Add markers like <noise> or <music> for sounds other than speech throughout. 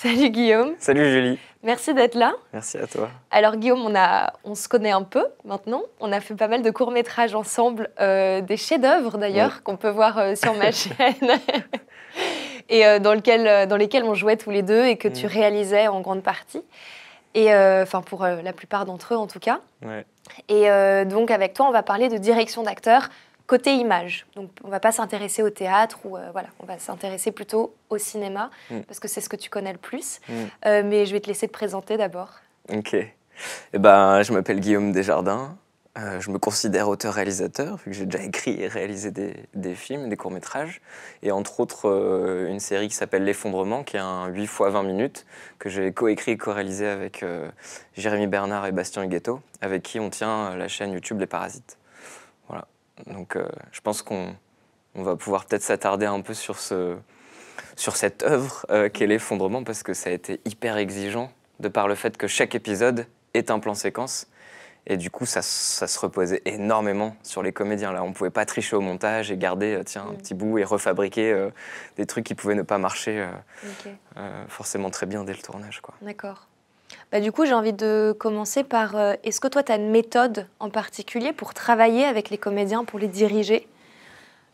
Salut Guillaume. Salut Julie. Merci d'être là. Merci à toi. Alors Guillaume, on, a, on se connaît un peu maintenant. On a fait pas mal de courts-métrages ensemble, euh, des chefs-d'œuvre d'ailleurs, qu'on peut voir euh, sur ma <laughs> chaîne, <laughs> et euh, dans, lequel, dans lesquels on jouait tous les deux et que tu mm. réalisais en grande partie. Et enfin, pour la plupart d'entre eux en tout cas. Et donc avec toi, on va parler de direction d'acteurs côté image. Donc on va pas s'intéresser au théâtre ou euh, voilà, on va s'intéresser plutôt au cinéma hmm. parce que c'est ce que tu connais le plus. Hmm. Euh, mais je vais te laisser te présenter d'abord. Ok. Eh ben, je m'appelle Guillaume Desjardins. Euh, je me considère auteur-réalisateur, vu que j'ai déjà écrit et réalisé des, films, des courts-métrages, et entre autres une série qui s'appelle L'effondrement, qui est un 8 x 20 minutes, que j'ai coécrit et co-réalisé avec Jérémy Bernard et Bastien Huguetto, avec qui on tient la chaîne YouTube Les Parasites. Donc euh, je pense qu'on va pouvoir peut-être s'attarder un peu sur, sur cette œuvre euh, qu'est l'effondrement, parce que ça a été hyper exigeant, de par le fait que chaque épisode est un plan séquence. Et du coup, ça, se reposait énormément sur les comédiens. Là, on ne pouvait pas tricher au montage et garder, euh, tiens, un mm. petit bout et refabriquer des trucs qui pouvaient ne pas marcher forcément très bien dès le tournage. D'accord. Bah, du coup, j'ai envie de commencer par euh, est-ce que toi, tu as une méthode en particulier pour travailler avec les comédiens, pour les diriger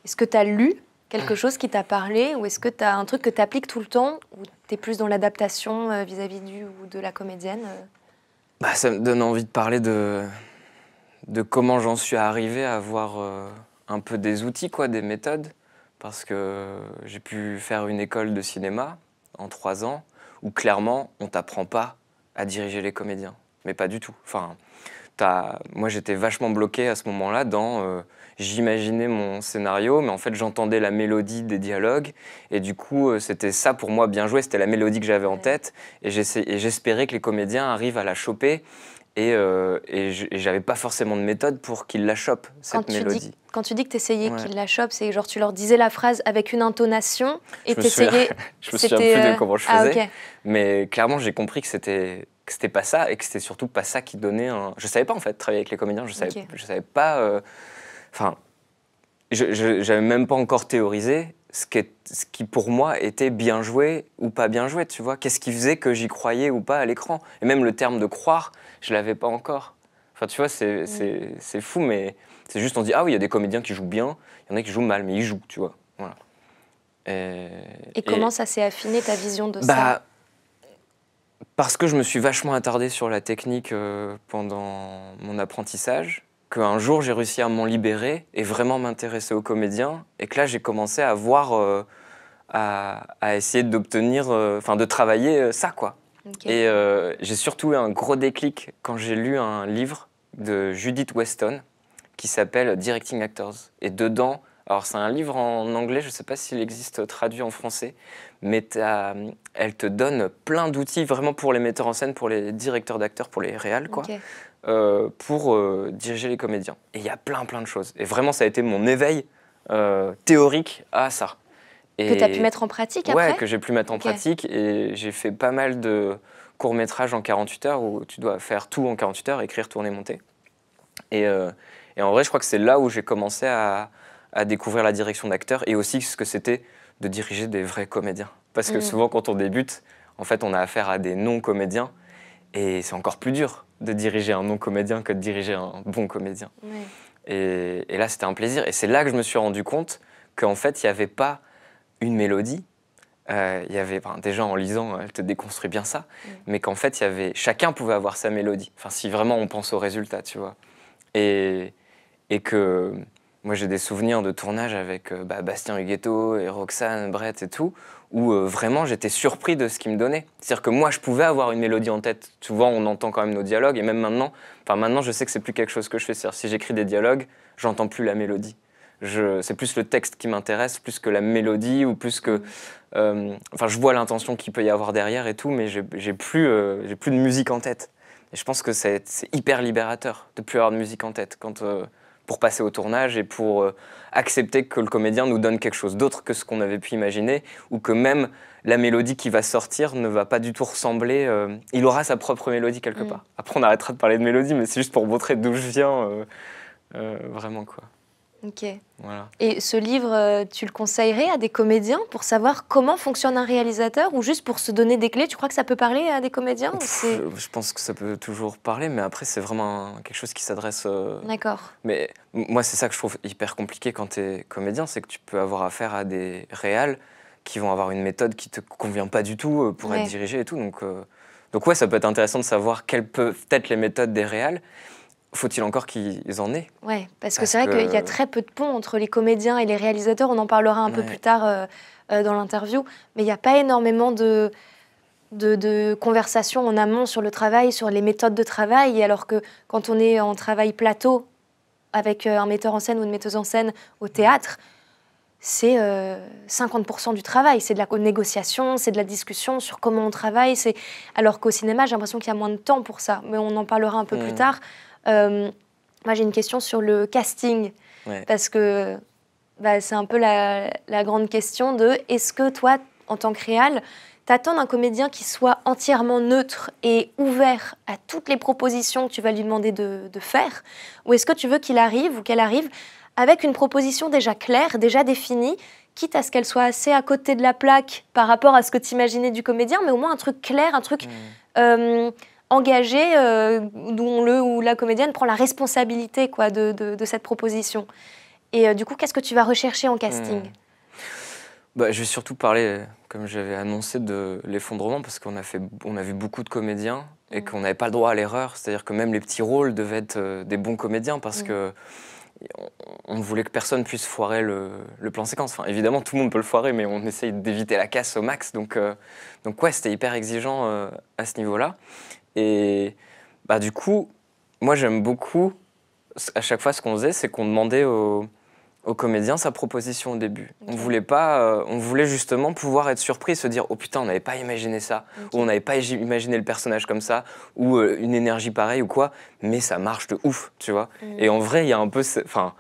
Est-ce que tu as lu quelque chose qui t'a parlé ou est-ce que tu as un truc que tu appliques tout le temps ou tu es plus dans l'adaptation euh, vis-à-vis du ou de la comédienne euh bah, Ça me donne envie de parler de, comment j'en suis arrivé à avoir un peu des outils, quoi, des méthodes. Parce que j'ai pu faire une école de cinéma en trois ans où clairement on t'apprend pas à diriger les comédiens. Mais pas du tout. Enfin, as... Moi, j'étais vachement bloqué à ce moment-là dans. Euh, j'imaginais mon scénario, mais en fait, j'entendais la mélodie des dialogues. Et du coup, euh, c'était ça pour moi bien joué. C'était la mélodie que j'avais en tête. Et j'espérais que les comédiens arrivent à la choper et, euh, et j'avais pas forcément de méthode pour qu'ils la chopent, cette quand mélodie. Tu dis, quand tu dis que tu essayais qu'ils la chopent, c'est genre tu leur disais la phrase avec une intonation et tu essayais. <laughs> je me souviens plus de euh, comment je ah, faisais. Mais clairement, j'ai compris que c'était que pas ça et que c'était surtout pas ça qui donnait un. Je savais pas en fait travailler avec les comédiens, je savais, je savais pas. Euh, enfin, je j'avais même pas encore théorisé ce qui, ce qui, pour moi était bien joué ou pas bien joué, tu vois. Qu'est-ce qui faisait que j'y croyais ou pas à l'écran Et même le terme de croire, je l'avais pas encore. Enfin, tu vois, c'est fou, mais c'est juste, on dit, ah oui, il y a des comédiens qui jouent bien, il y en a qui jouent mal, mais ils jouent, tu vois. Voilà. Et, comment ça s'est affiné ta vision de bah, ça Parce que je me suis vachement attardé sur la technique euh, pendant mon apprentissage, qu'un jour j'ai réussi à m'en libérer et vraiment m'intéresser aux comédiens, et que là j'ai commencé à voir, euh, à, essayer d'obtenir, euh, enfin de travailler ça, quoi. Et euh, j'ai surtout eu un gros déclic quand j'ai lu un livre de Judith Weston qui s'appelle Directing Actors. Et dedans, alors c'est un livre en anglais, je ne sais pas s'il existe traduit en français, mais elle te donne plein d'outils vraiment pour les metteurs en scène, pour les directeurs d'acteurs, pour les réals, quoi, euh, pour euh, diriger les comédiens. Et il y a plein plein de choses. Et vraiment, ça a été mon éveil théorique à ça que tu as pu mettre en pratique après Ouais, que j'ai pu mettre en pratique. Et j'ai fait pas mal de courts-métrages en 48 heures où tu dois faire tout en 48 heures, écrire, tourner, monter. Euh, et, en vrai, je crois que c'est là où j'ai commencé à, découvrir la direction d'acteur et aussi ce que c'était de diriger des vrais comédiens. Parce que mm. souvent, quand on débute, en fait, on a affaire à des non-comédiens. Et c'est encore plus dur de diriger un non-comédien que de diriger un bon comédien. Et, et là, c'était un plaisir. Et c'est là que je me suis rendu compte qu'en fait, il n'y avait pas une mélodie, euh, il y avait des déjà en lisant, euh, elle te déconstruit bien ça, mm. mais qu'en fait, y avait, chacun pouvait avoir sa mélodie. Enfin, si vraiment on pense au résultat, tu vois. Et, que moi, j'ai des souvenirs de tournage avec euh, bah, Bastien Huguetto et Roxane Brett et tout, où vraiment j'étais surpris de ce qu'ils me donnaient. C'est-à-dire que moi, je pouvais avoir une mélodie en tête. Souvent, on entend quand même nos dialogues, et même maintenant, enfin maintenant, je sais que c'est plus quelque chose que je fais. C'est-à-dire, si j'écris des dialogues, j'entends plus la mélodie c'est plus le texte qui m'intéresse, plus que la mélodie ou plus que. Euh, enfin, je vois l'intention qu'il peut y avoir derrière et tout, mais j'ai plus, euh, j'ai plus de musique en tête. Et je pense que c'est hyper libérateur de plus avoir de musique en tête quand, euh, pour passer au tournage et pour accepter que le comédien nous donne quelque chose d'autre que ce qu'on avait pu imaginer ou que même la mélodie qui va sortir ne va pas du tout ressembler. il aura sa propre mélodie quelque mm. part. Après, on arrêtera de parler de mélodie, mais c'est juste pour montrer d'où je viens. vraiment quoi. Ok. Et ce livre, euh, tu le conseillerais à des comédiens pour savoir comment fonctionne un réalisateur ou juste pour se donner des clés Tu crois que ça peut parler à des comédiens Je pense que ça peut toujours parler, mais après, c'est vraiment quelque chose qui s'adresse. Euh, D'accord. Mais moi, c'est ça que je trouve hyper compliqué quand tu es comédien c'est que tu peux avoir affaire à des réals qui vont avoir une méthode qui te convient pas du tout euh, pour être dirigé et tout. Donc, donc ouais, ça peut être intéressant de savoir quelles peuvent être les méthodes des réals faut-il encore qu'ils en aient Ouais, parce, que c'est vrai qu'il y a très peu de ponts entre les comédiens et les réalisateurs. On en parlera un peu plus tard euh, euh, dans l'interview. Mais il n'y a pas énormément de, de, conversations en amont sur le travail, sur les méthodes de travail. Alors que quand on est en travail plateau avec euh, un metteur en scène ou une metteuse en scène au théâtre, c'est 50% du travail. C'est de la négociation, c'est de la discussion sur comment on travaille. Alors qu'au cinéma, j'ai l'impression qu'il y a moins de temps pour ça. Mais on en parlera un peu plus hmm. tard. Euh, moi, j'ai une question sur le casting. Parce que bah, c'est un peu la, grande question de est-ce que toi, en tant que réal, t'attends d'un comédien qui soit entièrement neutre et ouvert à toutes les propositions que tu vas lui demander de, faire Ou est-ce que tu veux qu'il arrive ou qu'elle arrive avec une proposition déjà claire, déjà définie, quitte à ce qu'elle soit assez à côté de la plaque par rapport à ce que tu imaginais du comédien, mais au moins un truc clair, un truc... Mmh. Euh, engagé euh, dont le ou la comédienne prend la responsabilité quoi, de, cette proposition. Et euh, du coup, qu'est-ce que tu vas rechercher en casting hmm. bah, Je vais surtout parler, comme j'avais annoncé, de l'effondrement parce qu'on a, fait, on a vu beaucoup de comédiens et hmm. qu'on n'avait pas le droit à l'erreur. C'est-à-dire que même les petits rôles devaient être euh, des bons comédiens parce hmm. que on voulait que personne puisse foirer le, plan séquence. Enfin, évidemment, tout le monde peut le foirer, mais on essaye d'éviter la casse au max. Donc, donc ouais, c'était hyper exigeant à ce niveau-là. Et bah, du coup, moi j'aime beaucoup, à chaque fois ce qu'on faisait, c'est qu'on demandait aux, aux, comédiens sa proposition au début. On, voulait pas, euh, on voulait justement pouvoir être surpris, se dire « Oh putain, on n'avait pas imaginé ça ou on n'avait pas imaginé le personnage comme ça, ou euh, une énergie pareille ou quoi, mais ça marche de ouf, tu vois mm. Et en vrai, il y a un peu... Enfin,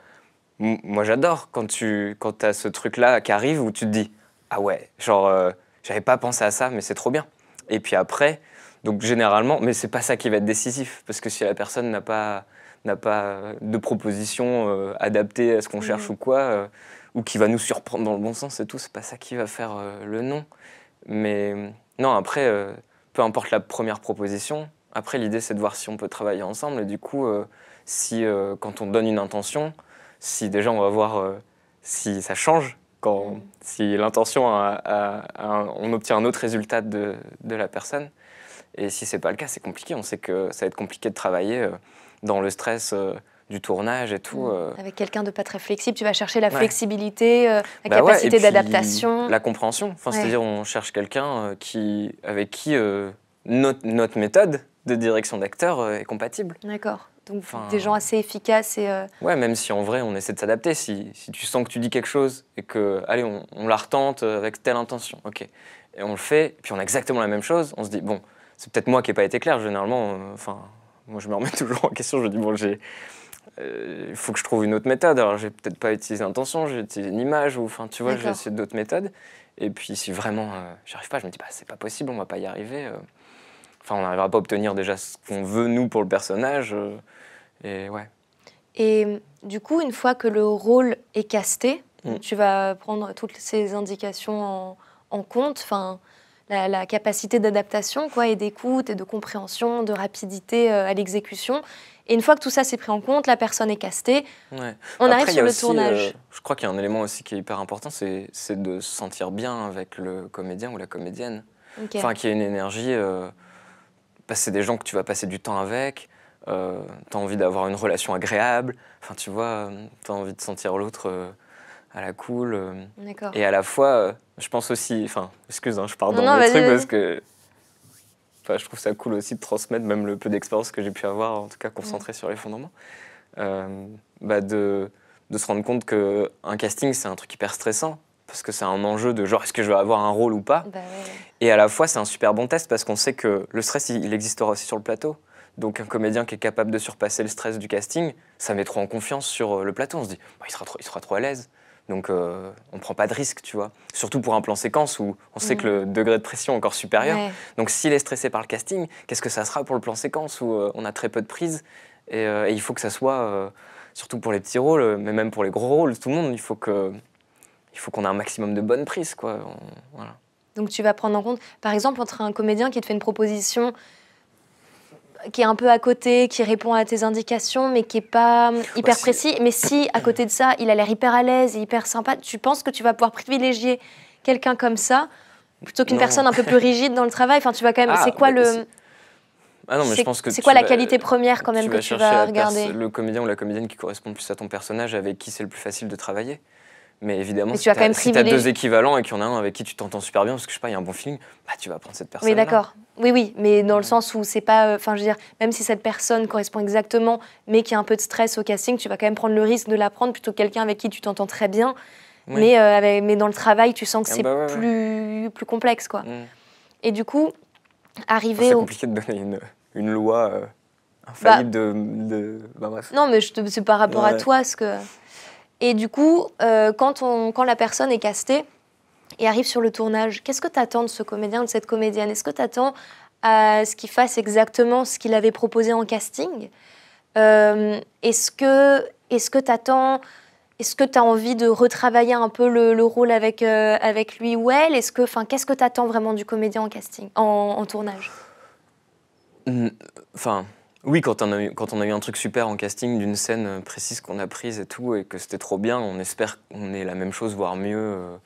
moi j'adore quand tu quand as ce truc-là qui arrive où tu te dis « Ah ouais, genre, euh, j'avais pas pensé à ça, mais c'est trop bien ». Et puis après, donc généralement, mais c'est pas ça qui va être décisif, parce que si la personne n'a pas, pas euh, de proposition euh, adaptée à ce qu'on cherche mm. ou quoi, euh, ou qui va nous surprendre dans le bon sens et tout, c'est pas ça qui va faire le nom. Mais non, après, peu importe la première proposition, après l'idée c'est de voir si on peut travailler ensemble, et du coup, si quand on donne une intention, si déjà on va voir si ça change, quand, mm. si l'intention, on obtient un autre résultat de, de la personne. Et si c'est pas le cas, c'est compliqué. On sait que ça va être compliqué de travailler euh, dans le stress euh, du tournage et tout. Mm. Euh. Avec quelqu'un de pas très flexible, tu vas chercher la flexibilité, la bah capacité d'adaptation. La compréhension. Enfin, C'est-à-dire, on cherche quelqu'un qui, avec qui notre, méthode de direction d'acteur est compatible. D'accord. Donc, des gens assez efficaces et. Ouais, même si en vrai, on essaie de s'adapter. Si, si, tu sens que tu dis quelque chose et que, allez, on, la retente avec telle intention, ok. Et on le fait, puis on a exactement la même chose, on se dit, bon, c'est peut-être moi qui n'ai pas été clair. Généralement, euh, enfin, moi je me remets <laughs> toujours en question. Je me dis bon, j'ai, euh, il faut que je trouve une autre méthode. Alors j'ai peut-être pas utilisé l'intention, j'ai utilisé une image ou enfin tu vois, j'ai essayé d'autres méthodes. Et puis si vraiment n'y euh, j'arrive pas, je me dis bah c'est pas possible, on va pas y arriver. Enfin, on n'arrivera pas à obtenir déjà ce qu'on veut nous pour le personnage. et ouais. Et du coup, une fois que le rôle est casté, mm. tu vas prendre toutes ces indications en, en compte. Enfin, la, capacité d'adaptation quoi, et d'écoute et de compréhension, de rapidité euh, à l'exécution. Et une fois que tout ça s'est pris en compte, la personne est castée, on arrive sur le tournage. Euh, je crois qu'il y a un élément aussi qui est hyper important, c'est, de se sentir bien avec le comédien ou la comédienne. Enfin, qu'il y ait une énergie. Euh, passer c'est des gens que tu vas passer du temps avec, euh, tu as envie d'avoir une relation agréable, enfin, tu vois, tu as envie de sentir l'autre à la cool. Euh, et à la fois, euh, je pense aussi. Enfin, excuse, hein, je pars dans le truc parce que. je trouve ça cool aussi de transmettre même le peu d'expérience que j'ai pu avoir, en tout cas concentré mm. sur les fondements. Euh, bah de, de, se rendre compte que un casting c'est un truc hyper stressant parce que c'est un enjeu de genre est-ce que je vais avoir un rôle ou pas. Bah et à la fois c'est un super bon test parce qu'on sait que le stress il, existera aussi sur le plateau. Donc un comédien qui est capable de surpasser le stress du casting, ça met trop en confiance sur le plateau. On se dit bah, il sera il sera trop à l'aise. Donc euh, on ne prend pas de risque, tu vois. Surtout pour un plan séquence où on sait que mm. le degré de pression est encore supérieur. Donc s'il est stressé par le casting, qu'est-ce que ça sera pour le plan séquence où euh, on a très peu de prises et, euh, il faut que ça soit, surtout pour les petits rôles, mais même pour les gros rôles, tout le monde, il faut qu'on ait un maximum de bonnes prises, quoi. Donc tu vas prendre en compte, par exemple, entre un comédien qui te fait une proposition qui est un peu à côté, qui répond à tes indications, mais qui est pas euh, bah, hyper précis. Mais si, à côté de ça, il a l'air hyper à l'aise, et hyper sympa, tu penses que tu vas pouvoir privilégier quelqu'un comme ça plutôt qu'une personne un peu plus rigide dans le travail Enfin, tu vas quand même. Ah, c'est quoi le c'est ah quoi la qualité première quand même que tu vas regarder Le comédien ou la comédienne qui correspond plus à ton personnage, avec qui c'est le plus facile de travailler. Mais évidemment, si tu as quand deux équivalents et qu'il y en a un avec qui tu t'entends super bien, parce que je sais pas, il y a un bon feeling, bah, tu vas prendre cette personne. Oui, d'accord. Oui, oui, mais dans le mm. sens où c'est pas. Euh, enfin, je veux dire, même si cette personne correspond exactement, mais qui a un peu de stress au casting, tu vas quand même prendre le risque de la prendre plutôt que quelqu'un avec qui tu t'entends très bien. Mais, euh, mais dans le travail, tu sens que ah c'est bah plus, plus complexe, quoi. Mm. Et du coup, arriver C'est compliqué de donner une, une loi euh, bah de. Bah, non, mais c'est par rapport à toi, ce que. Et du coup, euh, quand, on, quand la personne est castée et arrive sur le tournage, qu'est-ce que tu attends de ce comédien ou de cette comédienne Est-ce que tu attends à ce qu'il fasse exactement ce qu'il avait proposé en casting euh, Est-ce que est-ce que tu attends est-ce que tu as envie de retravailler un peu le, rôle avec, euh, avec lui ou elle Est-ce que, enfin, qu'est-ce que tu attends vraiment du comédien en casting, en tournage Enfin, oui, quand on, a eu, un truc super en casting d'une scène euh, précise qu'on a prise et tout, et que c'était trop bien, on espère qu'on ait la même chose, voire mieux, euh,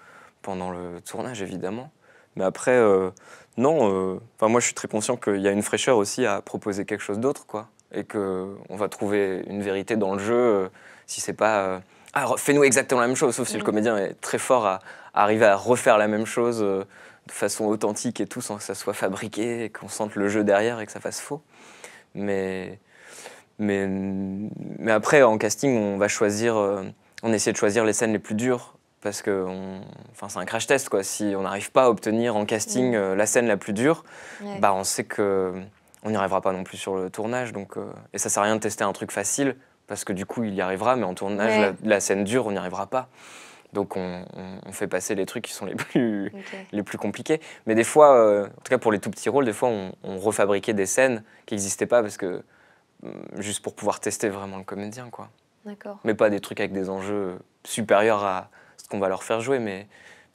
pendant le tournage, évidemment. Mais après, euh, non, moi je suis très conscient qu'il y a une fraîcheur aussi à proposer quelque chose d'autre, quoi. Et qu'on va trouver une vérité dans le jeu, si c'est pas... ah, fais-nous exactement la même chose, sauf si le mm-hmm. comédien est très fort à, arriver à refaire la même chose de façon authentique et tout, sans que ça soit fabriqué, qu'on sente le jeu derrière et que ça fasse faux. Mais, mais, mais après, en casting, on va choisir, euh, on essaie de choisir les scènes les plus dures parce que enfin, c'est un crash test. Quoi. Si on n'arrive pas à obtenir en casting mm. euh, la scène la plus dure, bah, on sait que on n'y arrivera pas non plus sur le tournage. Donc, euh, et ça sert à rien de tester un truc facile parce que du coup, il y arrivera, mais en tournage, la, scène dure, on n'y arrivera pas. Donc on, fait passer les trucs qui sont les <laughs> plus, compliqués. Mais des fois, euh, en tout cas pour les tout petits rôles, des fois on, refabriquait des scènes qui n'existaient pas parce que mm, juste pour pouvoir tester vraiment le comédien, quoi. Mais pas des trucs avec des enjeux supérieurs à ce qu'on va leur faire jouer, mais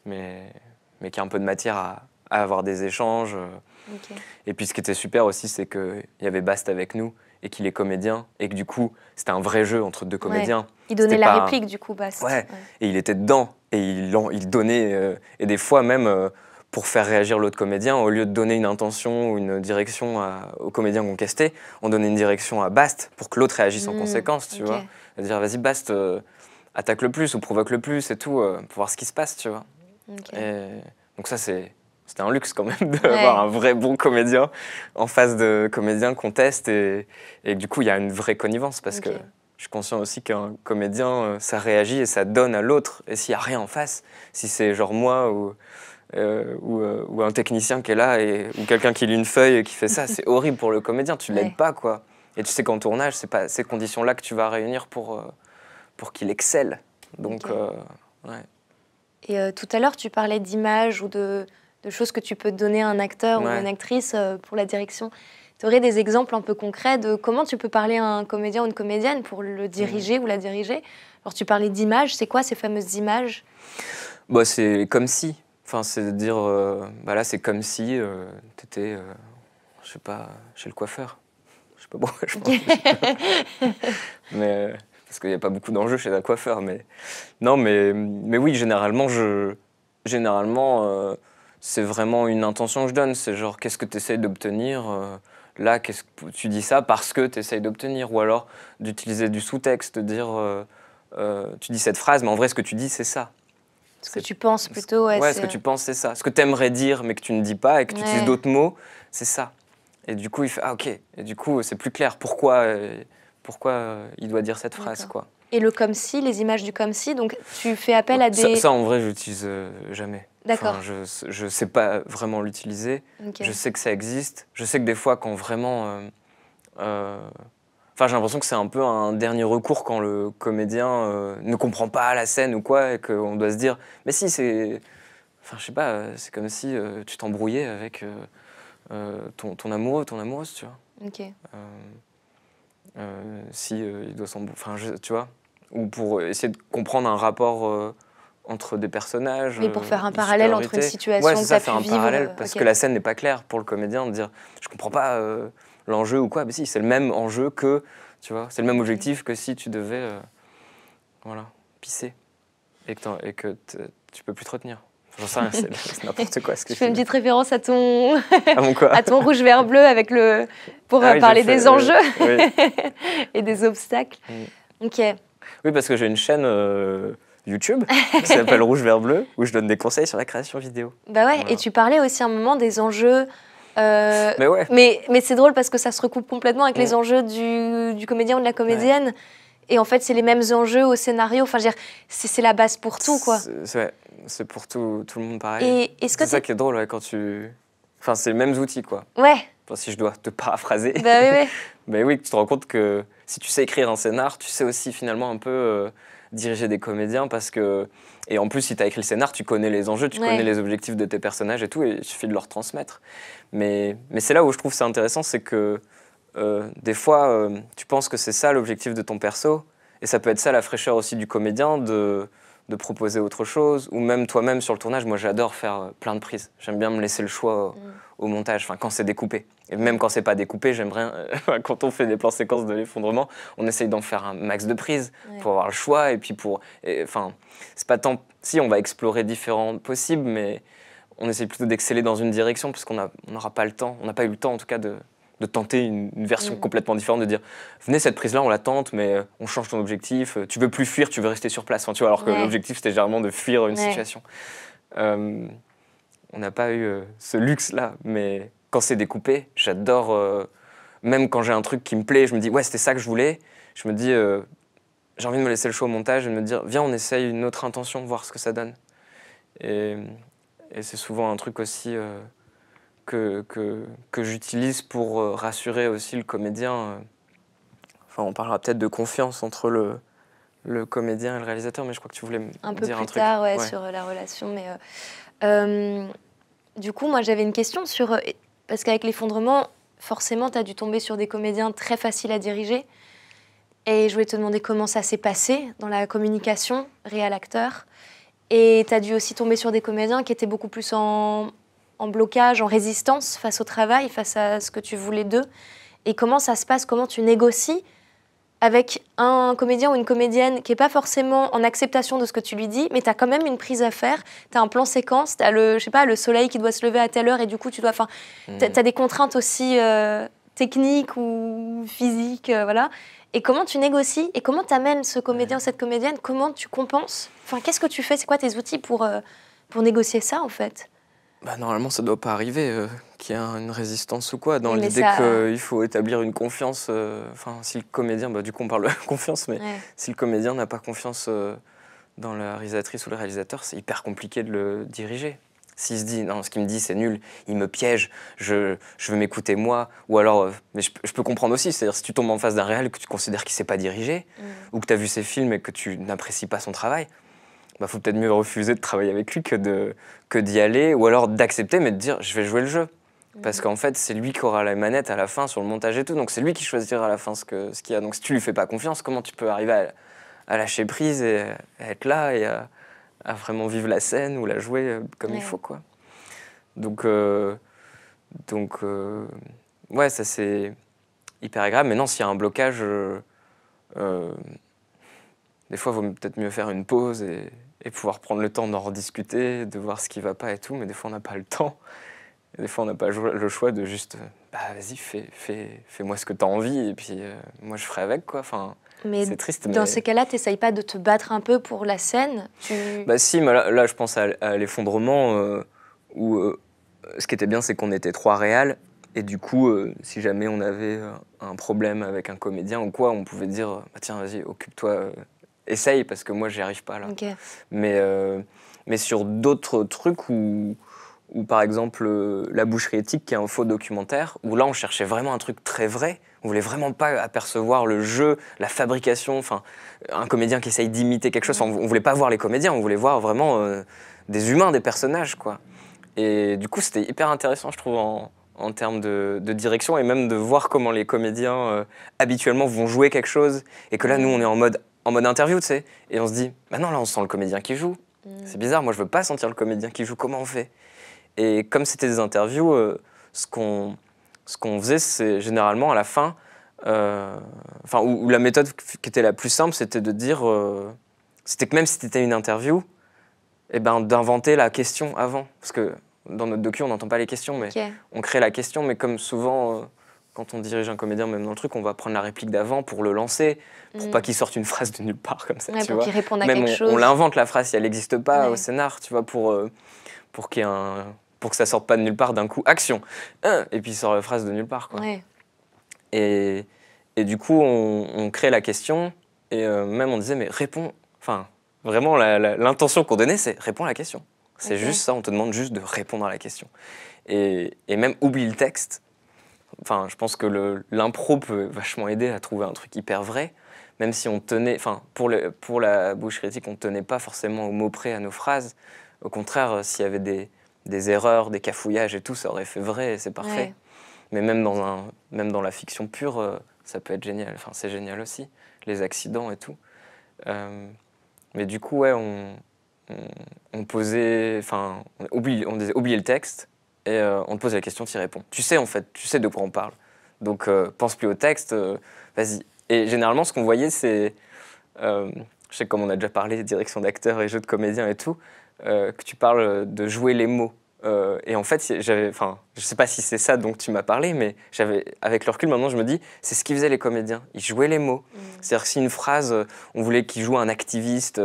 mais mais qui a un peu de matière à, avoir des échanges. Euh. Et puis ce qui était super aussi, c'est qu'il y avait Bast avec nous, et qu'il est comédien et que du coup c'était un vrai jeu entre deux comédiens. Il donnait la réplique du coup, Bast. Ouais. Et il était dedans et il, il donnait euh, et des fois même euh, pour faire réagir l'autre comédien, au lieu de donner une intention ou une direction aux au comédien qu'on castait, on donnait une direction à Bast pour que l'autre réagisse en hmm, conséquence, tu vois. C'est-à-dire vas-y Bast, euh, attaque le plus ou provoque le plus et tout pour voir ce qui se passe, tu vois. donc ça c'est c'était un luxe quand même <laughs> d'avoir un vrai bon comédien en face de comédiens qu'on teste. Et, et, du coup, il y a une vraie connivence parce que je suis conscient aussi qu'un comédien, euh, ça réagit et ça donne à l'autre. Et s'il n'y a rien en face, si c'est genre moi ou, euh, euh, ou, un technicien qui est là et, ou quelqu'un qui lit une feuille et qui fait ça, <laughs> c'est horrible pour le comédien, tu ne l'aides pas quoi. Et tu sais qu'en tournage, c'est pas ces conditions-là que tu vas réunir pour, pour qu'il excelle. Donc, ouais. Et tout à l'heure, tu parlais d'image ou de, de choses que tu peux donner à un acteur ou une actrice euh, pour la direction. Tu aurais des exemples un peu concrets de comment tu peux parler à un comédien ou une comédienne pour le diriger ou la diriger Alors tu parlais d'images, c'est quoi ces fameuses images bah, C'est comme si. Enfin, c'est de dire, voilà euh, bah c'est comme si euh, tu étais, je je sais pas, chez le coiffeur. Je sais pas pourquoi je pense. <laughs> mais, parce qu'il n'y a pas beaucoup d'enjeux chez un coiffeur. Mais... Non, mais, mais oui, généralement, je, généralement c'est vraiment une intention que je donne. C'est genre, qu'est-ce que tu essayes d'obtenir euh, Là, qu'est-ce que tu dis ça parce que tu essayes d'obtenir Ou alors d'utiliser du sous-texte, de dire, euh, euh, tu dis cette phrase, mais en vrai, ce que tu dis, c'est ça. Ce que tu penses plutôt. Ouais, ce que tu penses, c'est ça. Ce que tu aimerais dire, mais que tu ne dis pas et que tu utilises d'autres mots, c'est ça. Et du coup, il fait Ah, ok. Et du coup, c'est plus clair. Pourquoi, pourquoi il doit dire cette phrase, quoi et le comme si, les images du comme si. Donc tu fais appel à des. Ça, ça en vrai, j'utilise euh, jamais. D'accord. je ne sais pas vraiment l'utiliser. Je sais que ça existe. Je sais que des fois, quand vraiment. Euh, euh, enfin, j'ai l'impression que c'est un peu un dernier recours quand le comédien ne comprend pas la scène ou quoi, et qu'on doit se dire, mais si, c'est. Enfin, je sais pas, c'est comme si tu t'embrouillais avec ton, ton, amoureux, ton amoureuse, tu vois. Ok. si il doit s'embrouiller. Enfin, je, tu vois ou pour essayer de comprendre un rapport euh, entre des personnages. Mais pour faire un euh, parallèle entre une situation ouais, ça, faire un parallèle euh, parce que la scène n'est pas claire pour le comédien de dire je comprends pas l'enjeu ou quoi. Mais si, c'est le même enjeu que tu vois, c'est le même objectif que si tu devais voilà pisser et que, tu ne tu peux plus te retenir. <laughs> c'est n'importe quoi. Ce que je fais une petite référence à ton, à, quoi <laughs> à ton rouge vert bleu avec le pour ah parler des enjeux <laughs> et des obstacles. Mm. Ok. Oui, parce que j'ai une chaîne euh, YouTube <laughs> qui s'appelle Rouge Vert Bleu, où je donne des conseils sur la création vidéo. Bah ouais, et tu parlais aussi un moment des enjeux. Euh, mais Mais, c'est drôle parce que ça se recoupe complètement avec les mm. enjeux du, du, comédien ou de la comédienne. Et en fait, c'est les mêmes enjeux au scénario. Enfin, c'est la base pour tout, quoi. C'est pour tout, tout le monde pareil. C'est -ce ça qui est drôle, quand tu. Enfin, c'est les mêmes outils, quoi. Ouais. si je dois te paraphraser. Bah <laughs> Mais oui, tu te rends compte que si tu sais écrire un scénar, tu sais aussi finalement un peu euh, diriger des comédiens parce que. Et en plus, si tu as écrit le scénar, tu connais les enjeux, tu connais les objectifs de tes personnages et tout, et il suffit de leur transmettre. Mais, mais c'est là où je trouve ça intéressant, c'est que euh, des fois, euh, tu penses que c'est ça l'objectif de ton perso, et ça peut être ça la fraîcheur aussi du comédien de de proposer autre chose, ou même toi-même sur le tournage, moi j'adore faire euh, plein de prises. J'aime bien me laisser le choix euh, mm. au, montage, enfin quand c'est découpé. Et même quand c'est pas découpé, j'aimerais euh, <laughs> quand on fait des plans séquences de l'effondrement, on essaye d'en faire un max de prises pour avoir le choix, et puis pour... Enfin, c'est pas tant... Si, on va explorer différents possibles, mais on essaye plutôt d'exceller dans une direction, parce qu'on n'aura pas le temps, on n'a pas eu le temps en tout cas de, de tenter une, version mm. complètement différente, de dire venez cette prise-là, on la tente, mais euh, on change ton objectif. Euh, tu veux plus fuir, tu veux rester sur place. tu vois, alors que l'objectif c'était généralement de fuir une situation. Euh, on n'a pas eu ce luxe-là, mais quand c'est découpé, j'adore. même quand j'ai un truc qui me plaît, je me dis ouais c'était ça que je voulais. Je me dis j'ai envie de me laisser le choix au montage et de me dire viens on essaye une autre intention, voir ce que ça donne. Et, et c'est souvent un truc aussi que, que, j'utilise pour euh, rassurer aussi le comédien. Euh. Enfin, on parlera peut-être de confiance entre le, le comédien et le réalisateur, mais je crois que tu voulais me dire un truc. Un peu plus tard, sur euh, la relation. Mais du coup, moi, j'avais une question sur... Parce qu'avec l'effondrement, forcément, tu as dû tomber sur des comédiens très faciles à diriger. Et je voulais te demander comment ça s'est passé dans la communication réel-acteur. Et tu as dû aussi tomber sur des comédiens qui étaient beaucoup plus en, en blocage, en résistance face au travail, face à ce que tu voulais d'eux Et comment ça se passe Comment tu négocies avec un comédien ou une comédienne qui n'est pas forcément en acceptation de ce que tu lui dis, mais tu as quand même une prise à faire, tu as un plan séquence, tu as le, je sais pas, le soleil qui doit se lever à telle heure et du coup tu dois... Mmh. tu as, des contraintes aussi euh, techniques ou physiques, euh, voilà. Et comment tu négocies et comment tu amènes ce comédien ou cette comédienne Comment tu compenses Enfin, qu'est-ce que tu fais C'est quoi tes outils pour, euh, pour négocier ça en fait bah, normalement, ça ne doit pas arriver euh, qu'il y ait une résistance ou quoi, dans l'idée qu'il faut établir une confiance. Euh, enfin, si le comédien, bah, du coup, on parle de <laughs> confiance, mais si le comédien n'a pas confiance euh, dans la réalisatrice ou le réalisateur, c'est hyper compliqué de le diriger. S'il se dit, non, ce qu'il me dit, c'est nul, il me piège, je, je veux m'écouter moi, ou alors, mais je, peux comprendre aussi, c'est-à-dire si tu tombes en face d'un réel que tu considères qu'il ne s'est pas dirigé, mm. ou que tu as vu ses films et que tu n'apprécies pas son travail, bah, faut peut-être mieux refuser de travailler avec lui que de que d'y aller, ou alors d'accepter, mais de dire je vais jouer le jeu. Parce mhm. qu'en fait, c'est lui qui aura la manette à la fin sur le montage et tout. Donc, c'est lui qui choisira à la fin ce qu'il ce y a. Donc, si tu lui fais pas confiance, comment tu peux arriver à, lâcher prise et être là et à, vraiment vivre la scène ou la jouer euh, comme il faut, quoi. Donc, euh, donc euh, ouais, ça c'est hyper agréable. Mais non, s'il y a un blocage, des fois, il vaut peut-être mieux faire une pause et, et pouvoir prendre le temps d'en rediscuter, de voir ce qui va pas et tout. Mais des fois, on n'a pas le temps. des fois, on n'a pas le choix de juste, bah vas-y, fais, fais, fais-moi ce que tu as envie et puis euh, moi, je ferai avec, quoi. Enfin, mais c'est triste. Dans ces cas-là, t'essayes pas de te battre un peu pour la scène Bah si, mais là, je pense à, l'effondrement euh, où euh, ce qui était bien, c'est qu'on était trois réals. Et du coup, si jamais on avait un problème avec un comédien ou quoi, on pouvait dire bah, tiens, vas-y, occupe-toi essaye parce que moi j'y arrive pas là. Mais, euh, mais sur d'autres trucs ou par exemple euh, La boucherie éthique qui est un faux documentaire, où là on cherchait vraiment un truc très vrai, on voulait vraiment pas apercevoir le jeu, la fabrication, enfin un comédien qui essaye d'imiter quelque chose, on, voulait pas voir les comédiens, on voulait voir vraiment euh, des humains, des personnages quoi. Et du coup c'était hyper intéressant je trouve en, en termes de, direction et même de voir comment les comédiens habituellement vont jouer quelque chose et que là nous on est en mode en mode interview, tu sais. Et on se dit, ben non, là, on sent le comédien qui joue. Mm. C'est bizarre, moi, je veux pas sentir le comédien qui joue. Comment on fait Et comme c'était des interviews, euh, ce qu'on ce qu'on faisait, c'est généralement à la fin, euh, enfin, où, la méthode qui était la plus simple, c'était de dire, euh, c'était que même si c'était une interview, et eh ben, d'inventer la question avant. Parce que dans notre docu, on n'entend pas les questions, mais on crée la question, mais comme souvent euh, quand on dirige un comédien, même dans le truc, on va prendre la réplique d'avant pour le lancer, pour mm. pas qu'il sorte une phrase de nulle part comme ça. Ouais, pour qu'il réponde à quelque on, chose. On l'invente la phrase si elle n'existe pas au scénar, tu vois, pour, euh, pour, qu'il un, pour que ça sorte pas de nulle part d'un coup, action Et puis il sort la phrase de nulle part, quoi. Ouais. Et, et, du coup, on, crée la question, et euh, même on disait, mais réponds. Enfin, vraiment, l'intention qu'on donnait, c'est réponds à la question. C'est juste ça, on te demande juste de répondre à la question. Et, et même oublie le texte Enfin, je pense que l'impro peut vachement aider à trouver un truc hyper vrai, même si on tenait, enfin, pour, la bouche critique, on ne tenait pas forcément au mot près à nos phrases. Au contraire, euh, s'il y avait des, erreurs, des cafouillages et tout, ça aurait fait vrai c'est parfait. Mais même dans, la fiction pure, euh, ça peut être génial. Enfin, c'est génial aussi, les accidents et tout. Euh, mais du coup, on, posait, enfin, on, oublie, on disait oublier le texte, et euh, on te pose la question, tu y réponds. Tu sais en fait, tu sais de quoi on parle. Donc euh, pense plus au texte, euh, vas-y. Et généralement, ce qu'on voyait, c'est, je sais comme on a déjà parlé, direction d'acteurs et jeux de comédien et tout, que tu parles de jouer les mots. et en fait, j'avais, enfin, je sais pas si c'est ça dont tu m'as parlé, mais j'avais, avec le recul, maintenant, je me dis, c'est ce qu'ils faisaient les comédiens. Ils jouaient les mots. Mm. C'est-à-dire que si une phrase, on voulait qu'ils joue un activiste.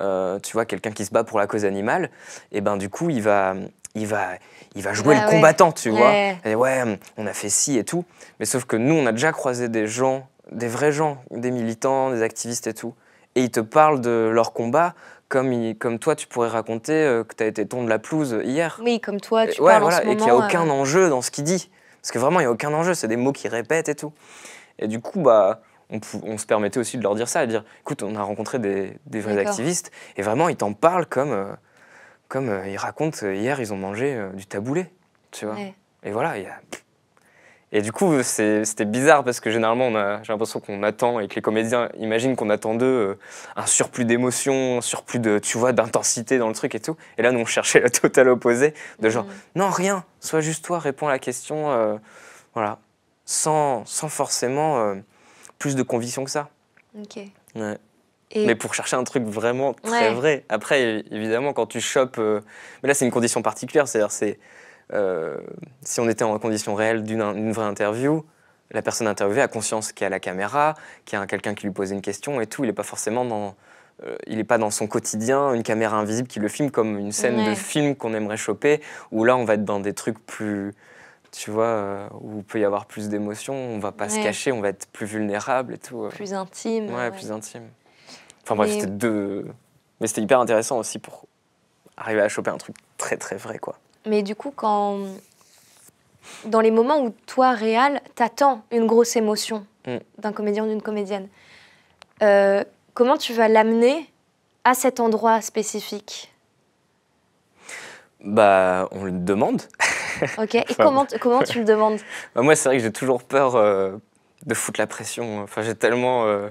tu vois, quelqu'un qui se bat pour la cause animale, et eh ben du coup, il va, il va, il va ah jouer le combattant, tu vois. Et ouais, on a fait ci et tout. Mais sauf que nous, on a déjà croisé des gens, des vrais gens, des militants, des activistes et tout. Et ils te parlent de leur combat comme, comme toi, tu pourrais raconter euh, que tu as été ton de la pelouse hier. Oui, comme toi, tu et, parles Et qu'il n'y a aucun euh. enjeu dans ce qu'il dit. Parce que vraiment, il n'y a aucun enjeu, c'est des mots qu'il répète et tout. Et du coup, bah, on, se permettait aussi de leur dire ça, de dire, écoute, on a rencontré des, vrais activistes, et vraiment, ils t'en parlent comme... Euh, comme euh, ils racontent, euh, hier, ils ont mangé euh, du taboulé, tu vois. Et voilà, y a... Et du coup, c'était bizarre parce que généralement, j'ai l'impression qu'on attend et que les comédiens imaginent qu'on attend d'eux un surplus d'émotion, un surplus de, tu vois, d'intensité dans le truc et tout. Et là, nous, on cherchait le total opposé de genre, mm. non, rien, sois juste toi, réponds à la question, voilà, sans, sans forcément plus de conviction que ça. Ok. Ouais. Mais pour chercher un truc vraiment très vrai. Après, évidemment, quand tu chopes. Euh, mais là, c'est une condition particulière. C'est-à-dire, c'est. Euh, si on était en condition réelle d'une vraie interview, la personne interviewée a conscience qu'il y a la caméra, qu'il y a quelqu'un qui lui pose une question et tout. Il n'est pas forcément dans. Euh, il n'est pas dans son quotidien, une caméra invisible qui le filme comme une scène de film qu'on aimerait choper, où là on va être dans des trucs plus, tu vois, où il peut y avoir plus d'émotions, on va pas se cacher, on va être plus vulnérable et tout. Plus intime. ouais, plus intime. Enfin bref, c'était deux. Mais c'était hyper intéressant aussi pour arriver à choper un truc très très vrai, quoi. Mais du coup, quand. Dans les moments où toi, réel, t'attends une grosse émotion mm. d'un comédien ou d'une comédienne, euh, comment tu vas l'amener à cet endroit spécifique Bah, on le demande. Ok, et <laughs> comment, tu le demandes bah, Moi, c'est vrai que j'ai toujours peur euh, de foutre la pression. Enfin, j'ai tellement. Euh,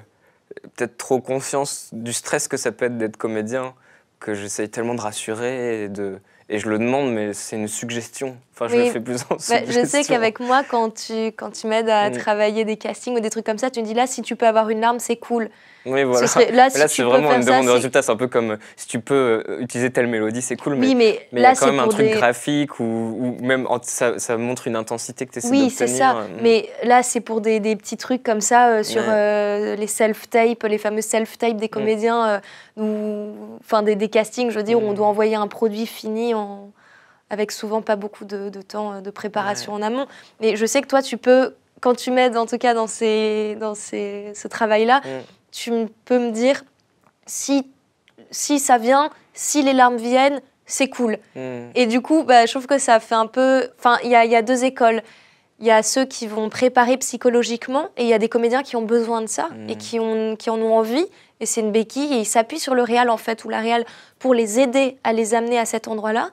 peut-être trop conscience du stress que ça peut être d'être comédien que j'essaye tellement de rassurer et de et je le demande mais c'est une suggestion enfin je fais plus en suggestion. Bah, je sais qu'avec moi quand tu m'aides à mm. travailler des castings ou des trucs comme ça tu me dis là si tu peux avoir une larme c'est cool là, c'est vraiment une demande de résultat. C'est un peu comme euh, si tu peux euh, utiliser telle mélodie, c'est cool, mais, oui, mais, là, il y a quand même un truc graphique ou, même ça, montre une intensité que tu essaies Oui, c'est ça. Euh, hmm. Mais là, c'est pour des, petits trucs comme ça sur les self-tapes, les fameux self-tapes des mm. comédiens, enfin des, castings, je veux dire, où on mm. doit envoyer un produit fini en avec souvent pas beaucoup de, temps de préparation en amont. Mais je sais que toi, tu peux, quand tu m'aides en tout cas dans, ces, dans ces, ce travail-là, mm tu peux me dire si, si ça vient, si les larmes viennent, c'est cool. Hmm. Et du coup, bah, je trouve que ça fait un peu. Enfin, il y a, deux écoles. Il y a ceux qui vont préparer psychologiquement et il y a des comédiens qui ont besoin de ça et hmm. qui, ont, qui en ont envie. Et c'est une béquille et ils s'appuient sur le réal en fait ou la réal pour les aider à les amener à cet endroit-là.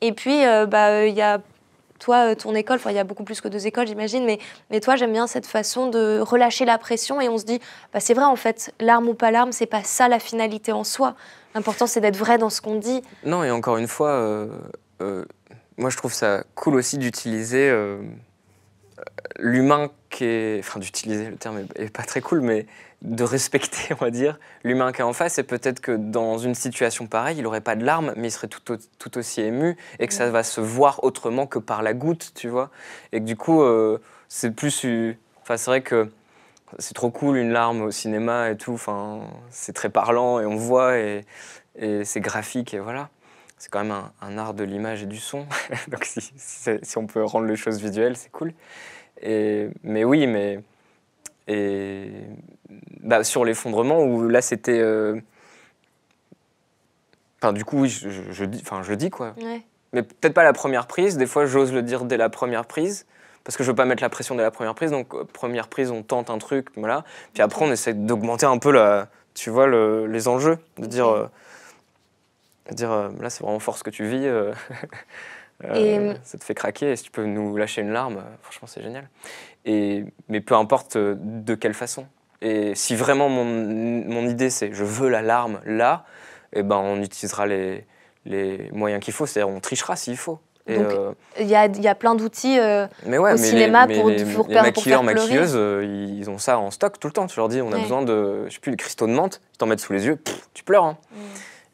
Et puis, euh, bah, il y a toi, euh, ton école, il y a beaucoup plus que deux écoles, j'imagine, mais, mais toi, j'aime bien cette façon de relâcher la pression et on se dit, bah, c'est vrai, en fait, l'arme ou pas l'arme, c'est pas ça la finalité en soi. L'important, c'est d'être vrai dans ce qu'on dit. Non, et encore une fois, euh, euh, moi, je trouve ça cool aussi d'utiliser l'humain enfin d'utiliser le terme est, pas très cool, mais de respecter, <laughs> on va dire, l'humain qui est en face. Et peut-être que dans une situation pareille, il n'aurait pas de larmes, mais il serait tout, tout, aussi ému et que ça va se voir autrement que par la goutte, tu vois. Et que du coup, euh, c'est plus. Enfin, c'est vrai que c'est trop cool une larme au cinéma et tout. Enfin, c'est très parlant et on voit et, c'est graphique et voilà c'est quand même un, art de l'image et du son. <laughs> Donc si, si, si, on peut rendre les choses visuelles, c'est cool mais oui, mais et, bah, sur l'effondrement, où là c'était. Euh, du coup, je, dis, enfin, je dis quoi. Mais peut-être pas la première prise. Des fois, j'ose le dire dès la première prise, parce que je veux pas mettre la pression dès la première prise. Donc, euh, première prise, on tente un truc, voilà. Puis après, on essaie d'augmenter un peu tu vois, les enjeux, de dire, euh, dire, là, c'est vraiment fort ce que tu vis. <laughs> Euh, euh, ça te fait craquer. Et si tu peux nous lâcher une larme, franchement, c'est génial. Et, mais peu importe euh, de quelle façon. Et si vraiment mon, mon idée, c'est je veux la larme là, eh ben, on utilisera les, les moyens qu'il faut. C'est-à-dire, on trichera s'il faut. Il y, a, y, a plein d'outils au cinéma les, pour, faire pour, les, maquilleurs, maquilleuses, ils ont ça en stock tout le temps. Tu leur dis, on a besoin de, je sais plus, les cristaux de menthe, ils t'en mettent sous les yeux, tu pleures. Hein. Mm.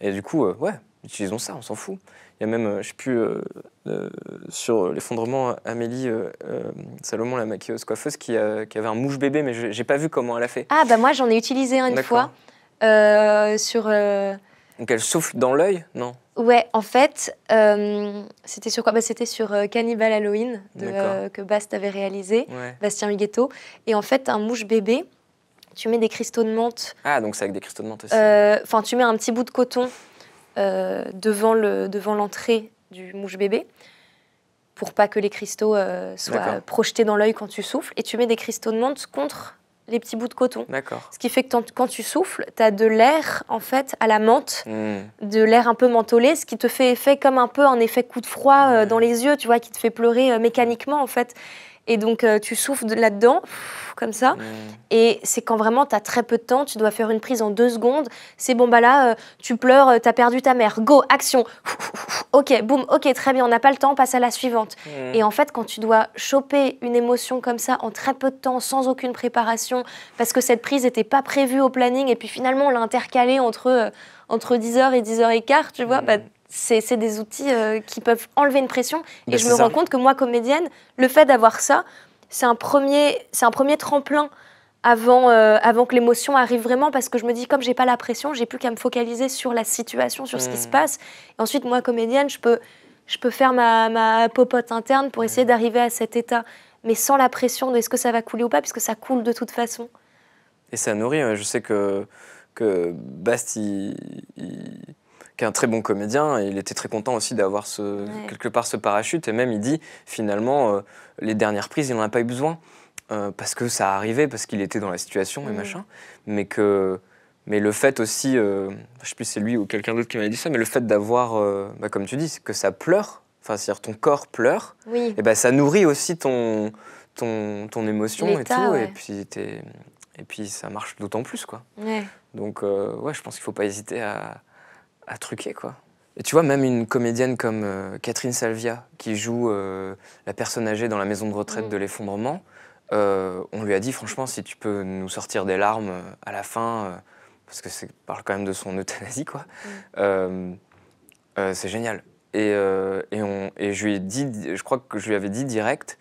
Et du coup, ouais, utilisons ça, on s'en fout. Il y a même, euh, je sais plus, euh, euh, sur l'effondrement, Amélie Salomon, la maquilleuse coiffeuse, qui, qui, avait un mouche bébé, mais je n'ai pas vu comment elle a fait. Ah, bah moi j'en ai utilisé une fois sur. Donc elle souffle dans l'œil, non Ouais, en fait, c'était sur quoi bah, C'était sur Cannibal Halloween que Bast avait réalisé, Bastien Huguetto. Et en fait, un mouche bébé, tu mets des cristaux de menthe. Ah, donc c'est avec des cristaux de menthe aussi. Enfin, tu mets un petit bout de coton euh, devant l'entrée le, devant du mouche-bébé pour pas que les cristaux euh, soient projetés dans l'œil quand tu souffles. Et tu mets des cristaux de menthe contre les petits bouts de coton. Ce qui fait que quand tu souffles, tu as de l'air en fait à la menthe, hmm. de l'air un peu mentholé, ce qui te fait effet comme un peu un effet coup de froid euh, hmm. dans les yeux, tu vois, qui te fait pleurer mécaniquement en fait. Et donc, euh, tu souffles là-dedans, comme ça. Et c'est quand vraiment tu as très peu de temps, tu dois faire une prise en deux secondes. C'est bon, bah là, euh, tu pleures, euh, t'as tu as perdu ta mère. Go, action. <laughs> ok, boum, ok, très bien, on n'a pas le temps, on passe à la suivante. Et en fait, quand tu dois choper une émotion comme ça en très peu de temps, sans aucune préparation, parce que cette prise n'était pas prévue au planning, et puis finalement, on l'a intercalée entre, entre 10h et 10h15, tu vois, bah, c'est des outils euh, qui peuvent enlever une pression. et bah, je me rends compte que moi, comédienne, le fait d'avoir ça, c'est un, premier, un premier tremplin avant, euh, avant que l'émotion arrive vraiment, parce que je me dis, comme j'ai pas la pression, j'ai plus qu'à me focaliser sur la situation, sur ce qui se hmm. passe. ensuite, moi, comédienne, je peux, je peux faire ma, ma popote interne pour essayer hmm. d'arriver à cet état, mais sans la pression de est-ce que ça va couler ou pas, puisque ça coule de toute façon. Et ça nourrit, hein. je sais que, que qui un très bon comédien, et il était très content aussi d'avoir quelque part ce parachute, et même il dit finalement, euh, les dernières prises, il n'en a pas eu besoin, euh, parce que ça arrivait, parce qu'il était dans la situation et mm. machin, mais que... Mais le fait aussi, euh, je sais plus si c'est lui ou quelqu'un d'autre qui m'a dit ça, mais le fait d'avoir, bah, comme tu dis, que ça pleure, enfin c'est-à-dire ton corps pleure, et bah, ça nourrit aussi ton, ton, ton émotion et tout, et puis et puis ça marche d'autant plus quoi. Donc ouais, je pense qu'il faut pas hésiter à, à truquer, quoi. Et tu vois, même une comédienne comme euh, Catherine Salvia, qui joue euh, la personne âgée dans la maison de retraite mm. de l'effondrement, euh, on lui a dit, franchement, si tu peux nous sortir des larmes à la fin, parce que c'est parle quand même de son <laughs> euthanasie, quoi, mm. c'est génial. Et, et, on, et, je lui ai dit, je crois que je lui avais dit direct,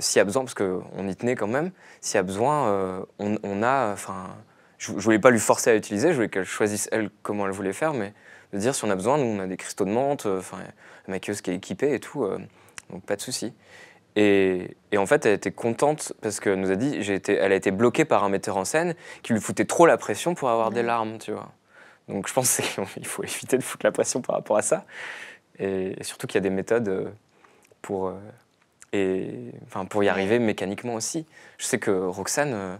s'il y a besoin, parce qu'on y tenait quand même, s'il y a besoin, on, on a, enfin je, ne voulais pas lui forcer à utiliser, je voulais qu'elle choisisse elle comment elle voulait faire, mais de dire si on a besoin, nous on a des cristaux de menthe, euh, enfin la maquilleuse qui est équipée et tout, euh, donc pas de souci. Et, en fait, elle était contente parce que nous a dit, elle a été bloquée par un metteur en scène qui lui foutait trop la pression pour avoir des larmes, tu vois. Donc je pense <laughs> qu'il faut éviter de foutre la pression par rapport à ça, et, et surtout qu'il y a des méthodes euh, pour, et, enfin, pour y arriver mécaniquement aussi. Je sais que Roxane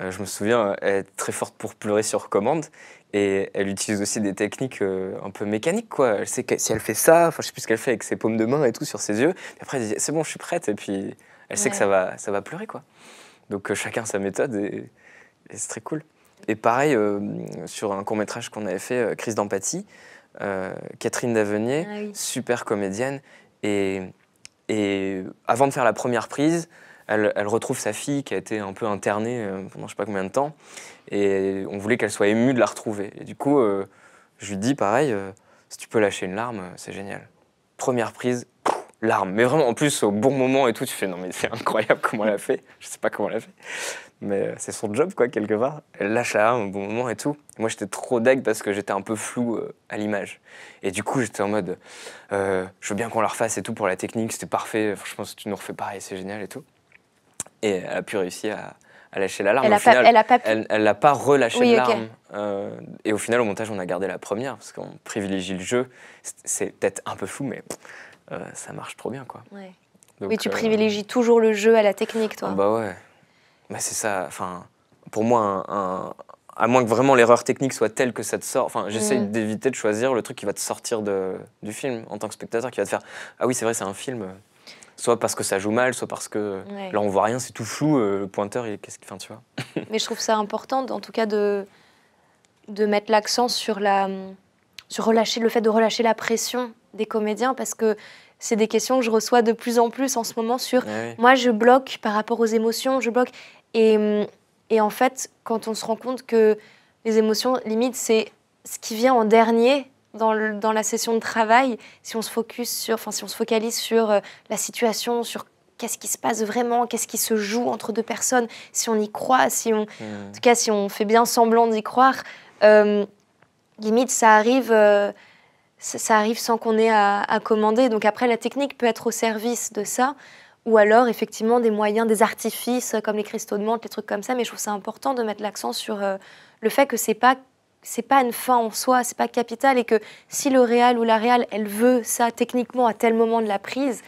euh, je me souviens, elle est très forte pour pleurer sur commande. Et elle utilise aussi des techniques euh, un peu mécaniques, quoi. Elle sait que si elle fait ça, enfin, je sais plus ce qu'elle fait avec ses paumes de main et tout sur ses yeux. après, elle dit c'est bon, je suis prête. Et puis, elle sait que ça va, ça va pleurer, quoi. Donc, euh, chacun sa méthode et, c'est très cool. Et pareil, sur un court métrage qu'on avait fait, Crise d'empathie, Catherine Davenier, ah super comédienne. et avant de faire la première prise, elle, retrouve sa fille qui a été un peu internée euh, pendant je sais pas combien de temps. Et on voulait qu'elle soit émue de la retrouver. Et du coup, euh, je lui dis pareil, euh, si tu peux lâcher une larme, c'est génial. Première prise, larme. Mais vraiment, en plus, au bon moment et tout, tu fais non, mais c'est incroyable comment elle a fait. Je sais pas comment elle a fait. Mais c'est son job, quoi, quelque part. Elle lâche la larme au bon moment et tout. moi, j'étais trop deg parce que j'étais un peu flou à l'image. Et du coup, j'étais en mode, je veux bien qu'on la refasse et tout pour la technique, c'était parfait. Franchement, si tu nous refais pareil, c'est génial et tout. Et elle a pu réussir à, lâcher la larme. Elle n'a pas, pu... elle, pas relâché oui, larme. Euh, et au final, au montage, on a gardé la première parce qu'on privilégie le jeu. C'est peut-être un peu fou, mais euh, ça marche trop bien, quoi. Ouais. Mais oui, tu euh, privilégies toujours le jeu à la technique, toi. Bah ouais. Bah c'est ça. Enfin, pour moi, à moins que vraiment l'erreur technique soit telle que ça te sort. Enfin, j'essaie mm. d'éviter de choisir le truc qui va te sortir de, du film en tant que spectateur, qui va te faire Ah oui, c'est vrai, c'est un film soit parce que ça joue mal, soit parce que là on voit rien, c'est tout flou, euh, le pointeur, qu'est-ce qu'il fait, tu vois. <laughs> Mais je trouve ça important, en tout cas, de, de mettre l'accent sur, la, sur relâcher, le fait de relâcher la pression des comédiens, parce que c'est des questions que je reçois de plus en plus en ce moment sur moi je bloque par rapport aux émotions, je bloque. Et, et en fait, quand on se rend compte que les émotions, limite, c'est ce qui vient en dernier dans, la session de travail, si on se, focus sur, enfin, si on se focalise sur euh, la situation, sur qu'est-ce qui se passe vraiment, qu'est-ce qui se joue entre deux personnes, si on y croit, si on, hmm. en tout cas si on fait bien semblant d'y croire, euh, limite ça arrive, euh, ça, arrive sans qu'on ait à, commander. Donc après la technique peut être au service de ça, ou alors effectivement des moyens, des artifices comme les cristaux de menthe, les trucs comme ça. Mais je trouve ça important de mettre l'accent sur le fait que c'est pas c'est pas une fin en soi, c'est pas capital, et que si le réel ou la Real, elle veut ça techniquement à tel moment de la prise, et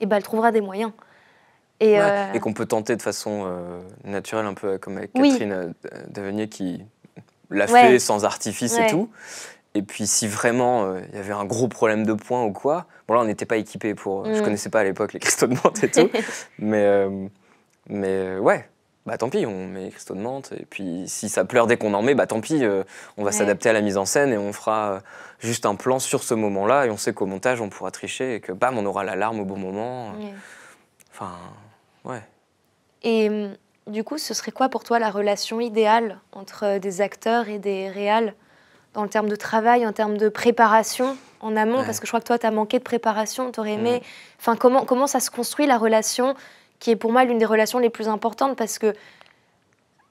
eh ben elle trouvera des moyens. Et, euh, qu'on peut tenter de façon euh, naturelle, un peu euh, comme avec Catherine Davenier qui l'a fait sans artifice et tout. Et puis si vraiment il y avait un gros problème de points ou quoi, bon là on n'était pas équipé pour, Je je mm. connaissais pas à l'époque les cristaux <laughs> de menthe et tout, <laughs> mais mais ouais, bah tant pis, on met Christo de Et puis si ça pleure dès qu'on en met, bah tant pis, euh, on va s'adapter à la mise en scène et on fera euh, juste un plan sur ce moment-là. Et on sait qu'au montage, on pourra tricher et que bam, on aura l'alarme au bon moment. Enfin, ouais. Et hum, du coup, ce serait quoi pour toi la relation idéale entre euh, des acteurs et des réals dans le terme de travail, en termes de préparation en amont, parce que je crois que toi, tu as manqué de préparation, tu aimé... Mm. Enfin, comment, comment ça se construit la relation qui est pour moi l'une des relations les plus importantes parce que,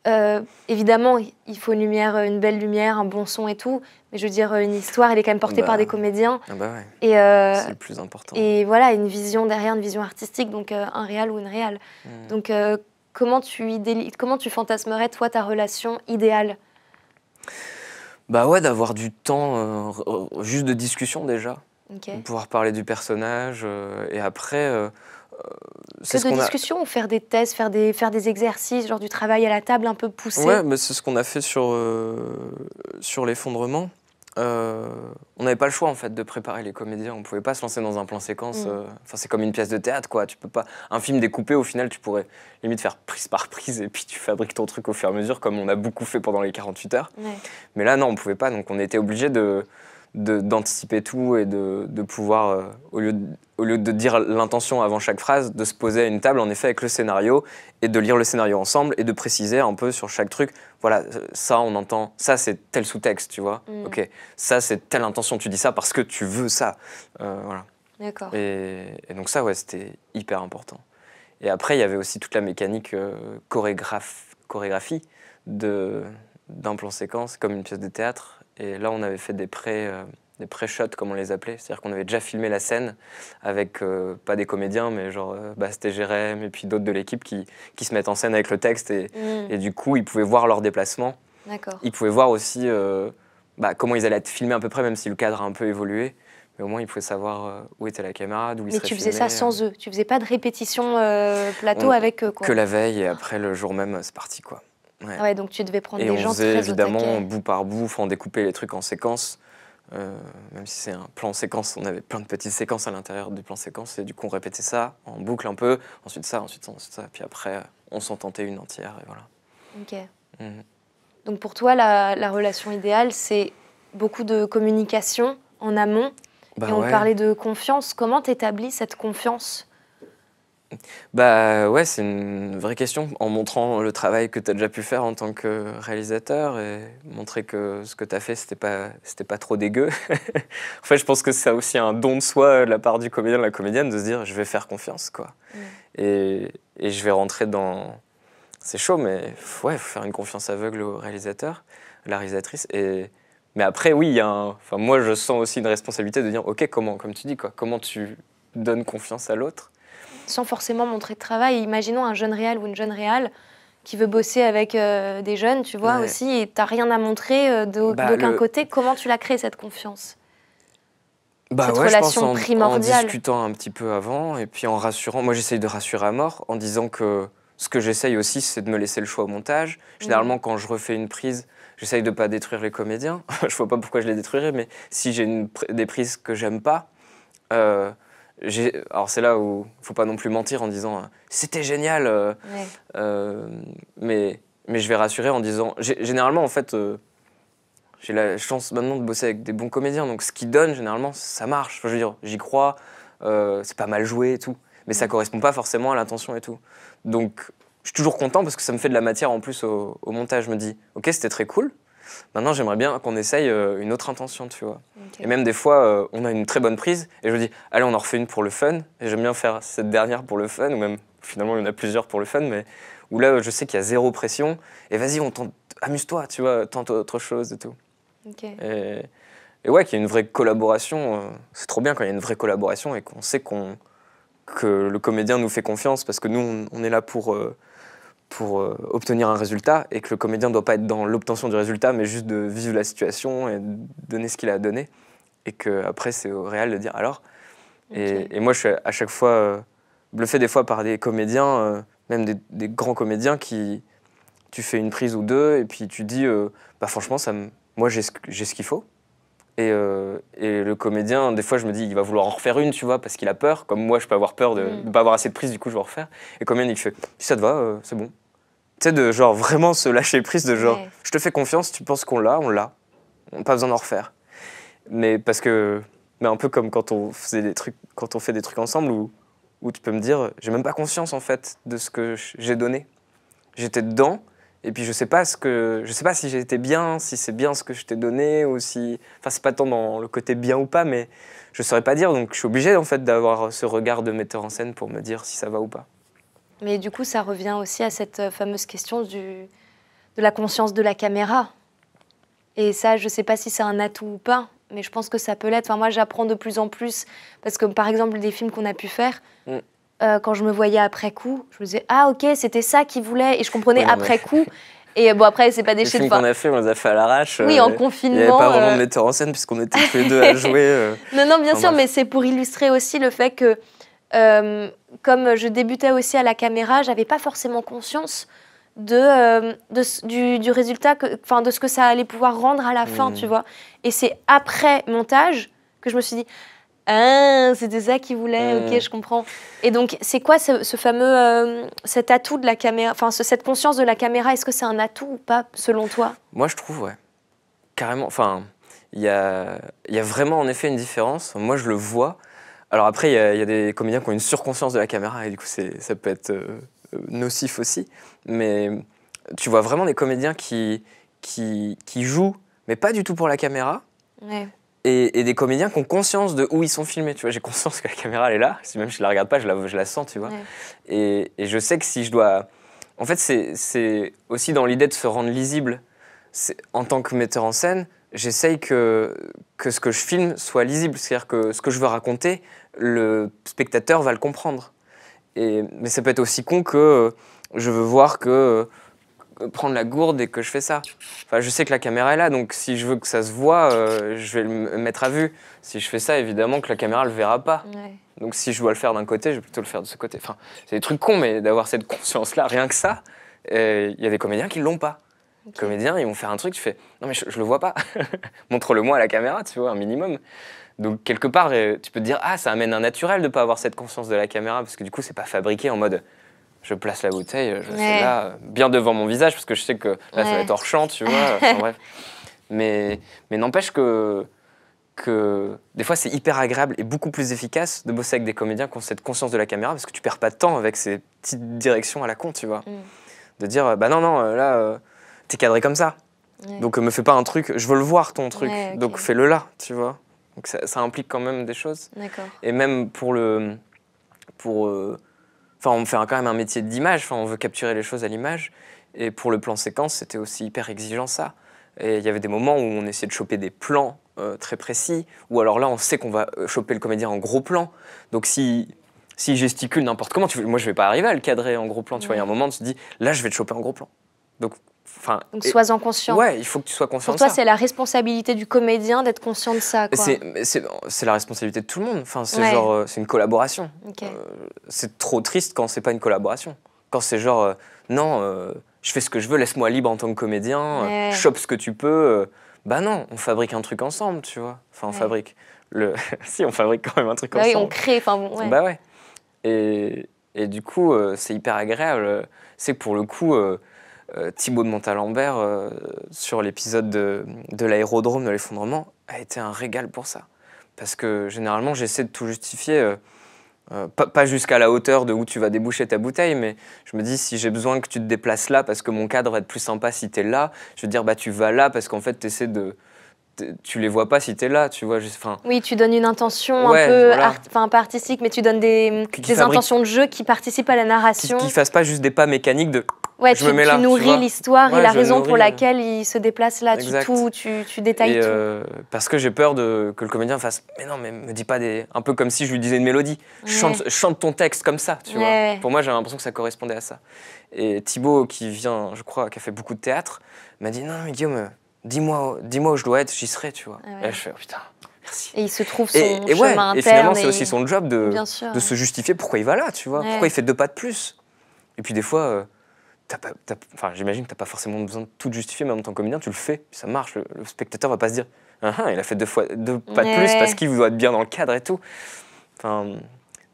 euh, évidemment, il faut une lumière, une belle lumière, un bon son et tout, mais je veux dire, une histoire, elle est quand même portée bah par des comédiens. Ah Bah ouais. Et euh, c'est le plus important. Et voilà, une vision derrière, une vision artistique, donc euh, un réel ou une réelle. Hmm. Donc, comment tu comment tu fantasmerais toi ta relation idéale Bah ouais, d'avoir du temps juste de discussion déjà, pouvoir parler du personnage et après euh, que des discussion faire des tests, faire des, faire des exercices, genre du travail à la table un peu poussé Ouais, mais c'est ce qu'on a fait sur, euh, sur l'effondrement. Euh, on n'avait pas le choix en fait de préparer les comédiens, on pouvait pas se lancer dans un plan séquence. Mm. Enfin, c'est comme une pièce de théâtre quoi, tu peux pas. Un film découpé au final, tu pourrais limite faire prise par prise et puis tu fabriques ton truc au fur et à mesure, comme on a beaucoup fait pendant les 48 heures. Mais là, non, on pouvait pas, donc on était obligé de, d'anticiper tout et de, de pouvoir, euh, au, lieu de, au lieu de dire l'intention avant chaque phrase, de se poser à une table en effet avec le scénario et de lire le scénario ensemble et de préciser un peu sur chaque truc, voilà, euh, ça on entend, ça c'est tel sous-texte, tu vois, mm. ok, ça c'est telle intention, tu dis ça parce que tu veux ça. Euh, voilà. D'accord. Et, donc ça, ouais, c'était hyper important. Et après, il y avait aussi toute la mécanique chorégraphe, chorégraphie de, d'un plan séquence comme une pièce de théâtre et là, on avait fait des pré, euh, des pré-shots, comme on les appelait. C'est-à-dire qu'on avait déjà filmé la scène avec, euh, pas des comédiens, mais genre euh, Bastet, et Jérém, et puis d'autres de l'équipe qui, qui, se mettent en scène avec le texte. Et, mm. et du coup, ils pouvaient voir leurs déplacements. Ils pouvaient voir aussi bah, comment ils allaient être filmés à peu près, même si le cadre a un peu évolué. Mais au moins, ils pouvaient savoir où était la caméra, d'où il Mais tu faisais ça sans eux. Tu faisais pas de répétition plateau avec eux. Quoi. Que la veille et après le jour même, c'est parti. quoi. Ah ouais. donc tu devais prendre et des gens faisait, évidemment, bout par bout, on découpait les trucs en séquence. Euh, même si c'est un plan séquence, on avait plein de petites séquences à l'intérieur du plan séquence, et du coup on répétait ça en boucle un peu, ensuite ça, ensuite ça, puis après on s'en tentait une entière, et voilà. Ok. Mhm. Donc pour toi, la, relation idéale, c'est beaucoup de communication en amont, bah et on parlait de confiance. Comment t'établis cette confiance bah ouais, c'est une vraie question. En montrant le travail que tu as déjà pu faire en tant que réalisateur et montrer que ce que tu as fait, c'était pas, c'était pas trop dégueu. <laughs> en fait, je pense que c'est aussi un don de soi de la part du comédien, de la comédienne, de se dire je vais faire confiance, quoi. Mm. Et, et, je vais rentrer dans. C'est chaud, mais ouais, faut faire une confiance aveugle au réalisateur, à la réalisatrice. Et, mais après, oui, y a enfin, moi, je sens aussi une responsabilité de dire ok, comment, comme tu dis, quoi, comment tu donnes confiance à l'autre sans forcément montrer de travail. Imaginons un jeune réal ou une jeune réal qui veut bosser avec euh, des jeunes, tu vois, aussi, et t'as rien à montrer euh, bah, d'aucun côté. Comment tu l'as créé cette confiance bah cette relation en, primordiale. en discutant un petit peu avant et puis en rassurant. Moi, j'essaye de rassurer à mort en disant que ce que j'essaye aussi, c'est de me laisser le choix au montage. Mhm. Généralement, quand je refais une prise, j'essaye de ne pas détruire les comédiens. <laughs> je vois pas pourquoi je les détruirais, mais si j'ai des prises que j'aime pas, euh, alors c'est là où il faut pas non plus mentir en disant euh, c'était génial, euh, euh, mais, je vais rassurer en disant généralement en fait j'ai la chance maintenant de bosser avec des bons comédiens donc ce qu'ils donnent généralement ça marche, je veux dire j'y crois, c'est pas mal joué et tout, mais ça mm. correspond pas forcément à l'intention et tout. Donc je suis toujours content parce que ça me fait de la matière en plus au montage, je me dis ok c'était très cool, Maintenant, j'aimerais bien qu'on essaye euh, une autre intention, tu vois. Et même des fois, euh, on a une très bonne prise et je me dis, allez, on en refait une pour le fun. Et j'aime bien faire cette dernière pour le fun, ou même finalement, il y en a plusieurs pour le fun, mais où là, je sais qu'il y a zéro pression. Et vas-y, on amuse-toi, tu vois, tente autre chose et tout. Et, ouais, qu'il y ait une vraie collaboration. Euh, c'est trop bien quand il y a une vraie collaboration et qu'on sait qu'on que le comédien nous fait confiance parce que nous, on, est là pour pour euh, obtenir un résultat et que le comédien ne doit pas être dans l'obtention du résultat, mais juste de vivre la situation et donner ce qu'il a donné. Et qu'après, c'est au réel de dire alors. Et, moi, je suis à chaque fois euh, bluffé des fois par des comédiens, euh, même des, grands comédiens, qui tu fais une prise ou deux et puis tu dis bah, franchement, ça moi, j'ai ce, qu'il faut. Et, et, le comédien, des fois, je me dis, il va vouloir en refaire une, tu vois, parce qu'il a peur. Comme moi, je peux avoir peur de ne mm. pas avoir assez de prise, du coup, je vais en refaire. Et le comédien, il fait, si ça te va, c'est bon de genre vraiment se lâcher prise, de genre, je te fais confiance, tu penses qu'on l'a, on l'a. Pas besoin d'en refaire. Mais parce que. Mais un peu comme quand on, faisait des trucs, quand on fait des trucs ensemble où, où tu peux me dire, j'ai même pas conscience en fait de ce que j'ai donné. J'étais dedans, et puis je sais pas ce que, je sais pas si j'étais bien, si c'est bien ce que je t'ai donné ou si, enfin c'est pas tant dans le côté bien ou pas, mais je saurais pas dire. Donc je suis obligé en fait d'avoir ce regard de metteur en scène pour me dire si ça va ou pas. Mais du coup, ça revient aussi à cette euh, fameuse question du, de la conscience de la caméra. Et ça, je ne sais pas si c'est un atout ou pas, mais je pense que ça peut l'être. Enfin, moi, j'apprends de plus en plus, parce que par exemple, des films qu'on a pu faire, mm. euh, quand je me voyais après coup, je me disais, ah ok, c'était ça qu'il voulait, et je comprenais après coup. Et euh, bon, après, c'est pas des films qu'on a fait, on les a fait à l'arrache. Oui, en confinement. Il n'y avait pas vraiment de metteur en scène, puisqu'on était tous les deux à <laughs> jouer. Non, non, bien sûr, mais c'est pour illustrer aussi le fait que comme je débutais aussi à la caméra, je n'avais pas forcément conscience de, euh, du, résultat, de ce que ça allait pouvoir rendre à la fin, mmh. tu vois. Et c'est après montage que je me suis dit, hein, ah, des ça qui voulaient, ok, mmh. je comprends. Et donc, c'est quoi ce, fameux, euh, cet atout de la caméra, enfin cette conscience de la caméra, est-ce que c'est un atout ou pas, selon toi Moi, je trouve, ouais. Carrément, enfin, il y a vraiment en effet une différence. Moi, je le vois alors après, il y, a des comédiens qui ont une surconscience de la caméra et du coup, ça peut être euh, euh, nocif aussi. Mais euh, tu vois vraiment des comédiens qui, jouent, mais pas du tout pour la caméra. Et, des comédiens qui ont conscience de où ils sont filmés. Tu vois, j'ai conscience que la caméra, elle est là. Si même je la regarde pas, je la, sens, tu vois. Et, je sais que si je dois. En fait, c'est aussi dans l'idée de se rendre lisible. En tant que metteur en scène, j'essaye que, que ce que je filme soit lisible. C'est-à-dire que ce que je veux raconter, le spectateur va le comprendre. Et, mais ça peut être aussi con que euh, je veux voir que euh, prendre la gourde et que je fais ça. Enfin, je sais que la caméra est là, donc si je veux que ça se voit, euh, je vais le mettre à vue. Si je fais ça, évidemment que la caméra le verra pas. Donc si je dois le faire d'un côté, je vais plutôt le faire de ce côté. Enfin, c'est des trucs cons, mais d'avoir cette conscience-là, rien que ça, il y a des comédiens qui l'ont pas. comédiens, ils vont faire un truc, tu fais, non mais je, je le vois pas. <laughs> Montre-le-moi à la caméra, tu vois, un minimum. Donc quelque part, euh, tu peux te dire ah ça amène un naturel de pas avoir cette conscience de la caméra parce que du coup c'est pas fabriqué en mode je place la bouteille, je là bien devant mon visage parce que je sais que là ça va être hors champ, tu vois. Mais n'empêche que que des fois c'est hyper agréable et beaucoup plus efficace de bosser avec des comédiens qui ont cette conscience de la caméra parce que tu perds pas de temps avec ces petites directions à la con, tu vois. Mm. De dire bah non non euh, là tu euh, t'es cadré comme ça. Donc, Donc me fais pas un truc, je veux le voir ton truc. Donc fais-le là, tu vois. Donc ça, implique quand même des choses. Et même pour le. Pour, euh, enfin, on fait quand même un métier d'image, enfin, on veut capturer les choses à l'image. Et pour le plan séquence, c'était aussi hyper exigeant ça. Et il y avait des moments où on essayait de choper des plans euh, très précis, ou alors là, on sait qu'on va euh, choper le comédien en gros plan. Donc si s'il gesticule n'importe comment, tu, moi je vais pas arriver à le cadrer en gros plan. Tu vois, il y a un moment, tu te dis, là je vais te choper en gros plan. Donc donc, sois-en conscient. Ouais, il faut que tu sois conscient. Pour toi, c'est la responsabilité du comédien d'être conscient de ça. C'est la responsabilité de tout le monde. Enfin, c'est genre, euh, c'est une collaboration. Euh, c'est trop triste quand c'est pas une collaboration. Quand c'est genre, euh, non, je fais ce que je veux, laisse-moi libre en tant que comédien, ouais. chope ce que tu peux. bah non, on fabrique un truc ensemble, tu vois. Enfin, on fabrique. Le... <laughs> si, on fabrique quand même un truc ensemble. Bah oui, on crée. Enfin, bon, Bah ouais. Et, et du coup, c'est hyper agréable. C'est pour le coup euh, Thibaut de Montalembert euh, sur l'épisode de, l'aérodrome de l'effondrement a été un régal pour ça. Parce que généralement, j'essaie de tout justifier. Euh, pas, jusqu'à la hauteur de où tu vas déboucher ta bouteille, mais je me dis si j'ai besoin que tu te déplaces là parce que mon cadre va être plus sympa si tu es là, je veux dire bah tu vas là parce qu'en fait tu essaies de, tu les vois pas si tu es là, tu vois. Juste, oui, tu donnes une intention un peu, Enfin, pas artistique, mais tu donnes des, des intentions de jeu qui participent à la narration. Qui fassent pas juste des pas mécaniques de. Ouais, tu, nourris l'histoire et la raison pour laquelle il se déplace là, tu, tout, tu, tu détailles tout. Euh, parce que j'ai peur de, que le comédien fasse Mais non, mais me dis pas des. Un peu comme si je lui disais une mélodie. Chante, chante, ton texte comme ça, tu vois. Pour moi, j'ai l'impression que ça correspondait à ça. Et Thibaut, qui vient, je crois, qui a fait beaucoup de théâtre, m'a dit Non, mais Guillaume dis-moi dis où je dois être, j'y serai, tu vois. Ah et je fais, oh, putain, merci. Et il se trouve son et, chemin Et finalement, c'est aussi son job de, se justifier pourquoi il va là, tu vois. Pourquoi il fait deux pas de plus. Et puis des fois, euh, j'imagine que t'as pas forcément besoin de tout justifier, mais en tant que comédien, tu le fais, ça marche. Le, spectateur va pas se dire, ah, ah, il a fait deux, fois, deux pas de plus parce qu'il doit être bien dans le cadre et tout. Enfin,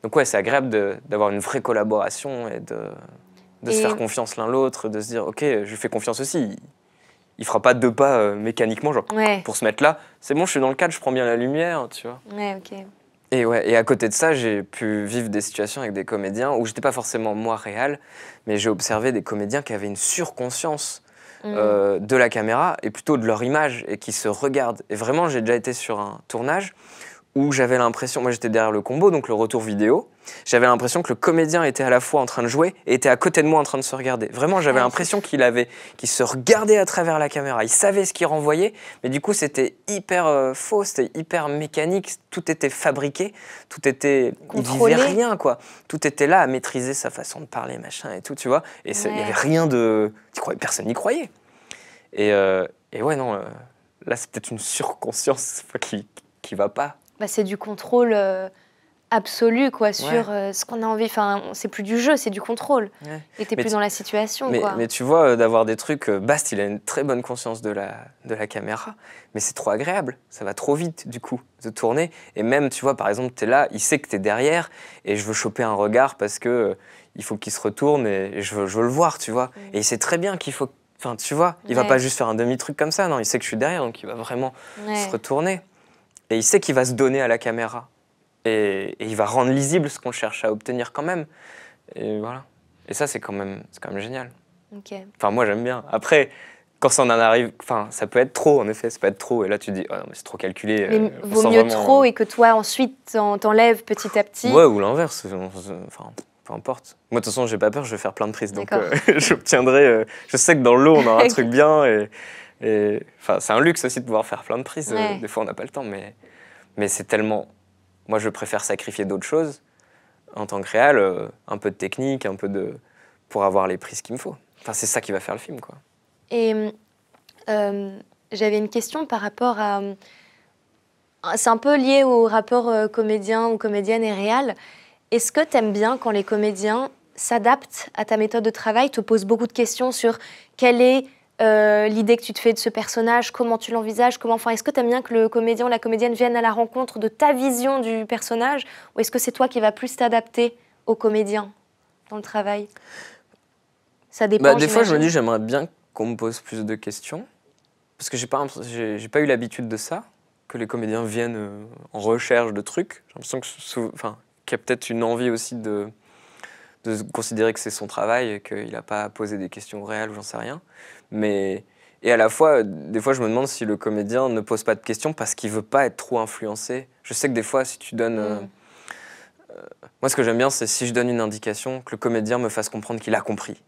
donc ouais, c'est agréable d'avoir une vraie collaboration et de, de se faire confiance l'un l'autre, de se dire, ok, je fais confiance aussi il fera pas deux pas euh, mécaniquement, genre, pour se mettre là. C'est bon, je suis dans le cadre, je prends bien la lumière, tu vois. Et, ouais, et à côté de ça, j'ai pu vivre des situations avec des comédiens où j'étais pas forcément moi réel, mais j'ai observé des comédiens qui avaient une surconscience mm. euh, de la caméra et plutôt de leur image et qui se regardent. Et vraiment, j'ai déjà été sur un tournage où j'avais l'impression, moi j'étais derrière le combo, donc le retour vidéo, j'avais l'impression que le comédien était à la fois en train de jouer et était à côté de moi en train de se regarder. Vraiment, j'avais ah, l'impression qu'il avait, qu'il se regardait à travers la caméra. Il savait ce qu'il renvoyait, mais du coup c'était hyper euh, faux, c'était hyper mécanique. Tout était fabriqué, tout était, Contrôlé. il vivait rien quoi. Tout était là à maîtriser sa façon de parler, machin et tout, tu vois. Et il n'y avait rien de, personne n'y croyait. Et, euh, ouais non, euh, là c'est peut-être une surconscience qui qui va pas. Bah, c'est du contrôle euh, absolu quoi, sur euh, ce qu'on a envie. Enfin, c'est plus du jeu, c'est du contrôle. Et Et t'es plus dans la situation. Mais, tu vois, euh, d'avoir des trucs, Bast, il a une très bonne conscience de la, de la caméra, mais c'est trop agréable. Ça va trop vite, du coup, de tourner. Et même, tu vois, par exemple, tu es là, il sait que tu es derrière, et je veux choper un regard parce que il faut qu'il se retourne et je veux, le voir, tu vois. Mm. Et il sait très bien qu'il faut. Enfin, tu vois, il va pas juste faire un demi-truc comme ça, non, il sait que je suis derrière, donc il va vraiment se retourner et il sait qu'il va se donner à la caméra. Et, il va rendre lisible ce qu'on cherche à obtenir quand même. Et voilà. Et ça, c'est quand, même, quand même génial. Ok. Enfin, moi, j'aime bien. Après, quand ça en arrive, enfin, ça peut être trop, en effet, ça peut être trop. Et là, tu te dis, oh, c'est trop calculé. Mais euh, vaut mieux trop euh, et que toi, ensuite, t'enlèves petit à petit. Ouais, ou l'inverse. Enfin, peu importe. Moi, de toute façon, j'ai pas peur, je vais faire plein de prises. Donc, euh, <laughs> j'obtiendrai. je sais que dans l'eau, on a un <laughs> truc bien. Et, Enfin, c'est un luxe aussi de pouvoir faire plein de prises. Euh, des fois, on n'a pas le temps, mais, mais c'est tellement. Moi, je préfère sacrifier d'autres choses en tant que réal, euh, un peu de technique, un peu de. pour avoir les prises qu'il me faut. Enfin, c'est ça qui va faire le film, quoi. Et euh, j'avais une question par rapport à. C'est un peu lié au rapport comédien ou comédienne et réal. Est-ce que tu aimes bien quand les comédiens s'adaptent à ta méthode de travail, te posent beaucoup de questions sur quelle est euh, l'idée que tu te fais de ce personnage, comment tu l'envisages, comment, est-ce que tu aimes bien que le comédien la comédienne vienne à la rencontre de ta vision du personnage, ou est-ce que c'est toi qui vas plus t'adapter au comédien dans le travail Ça dépend. Bah, des fois, je me dis, j'aimerais bien qu'on me pose plus de questions, parce que j'ai pas, j'ai pas eu l'habitude de ça, que les comédiens viennent euh, en recherche de trucs. J'ai l'impression que, enfin, qu'il y a peut-être une envie aussi de de considérer que c'est son travail, et qu'il n'a pas posé des questions réelles ou j'en sais rien. Mais, et à la fois, des fois, je me demande si le comédien ne pose pas de questions parce qu'il veut pas être trop influencé. Je sais que des fois, si tu donnes. Mm. Euh, euh, moi, ce que j'aime bien, c'est si je donne une indication, que le comédien me fasse comprendre qu'il a compris.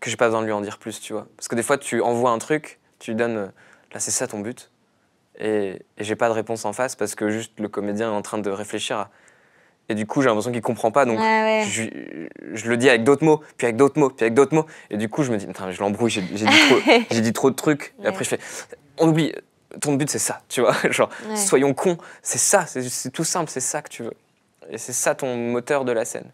Que j'ai pas besoin de lui en dire plus, tu vois. Parce que des fois, tu envoies un truc, tu lui donnes. Euh, là, c'est ça ton but. Et, et j'ai pas de réponse en face parce que juste le comédien est en train de réfléchir à et du coup, j'ai l'impression qu'il comprend pas, donc Je, le dis avec d'autres mots, puis avec d'autres mots, puis avec d'autres mots. Et du coup, je me dis, je l'embrouille, j'ai dit, <laughs> dit, trop de trucs. Et après, je fais, on oublie, ton but, c'est ça, tu vois. <laughs> Genre, soyons cons, c'est ça, c'est tout simple, c'est ça que tu veux. Et c'est ça ton moteur de la scène.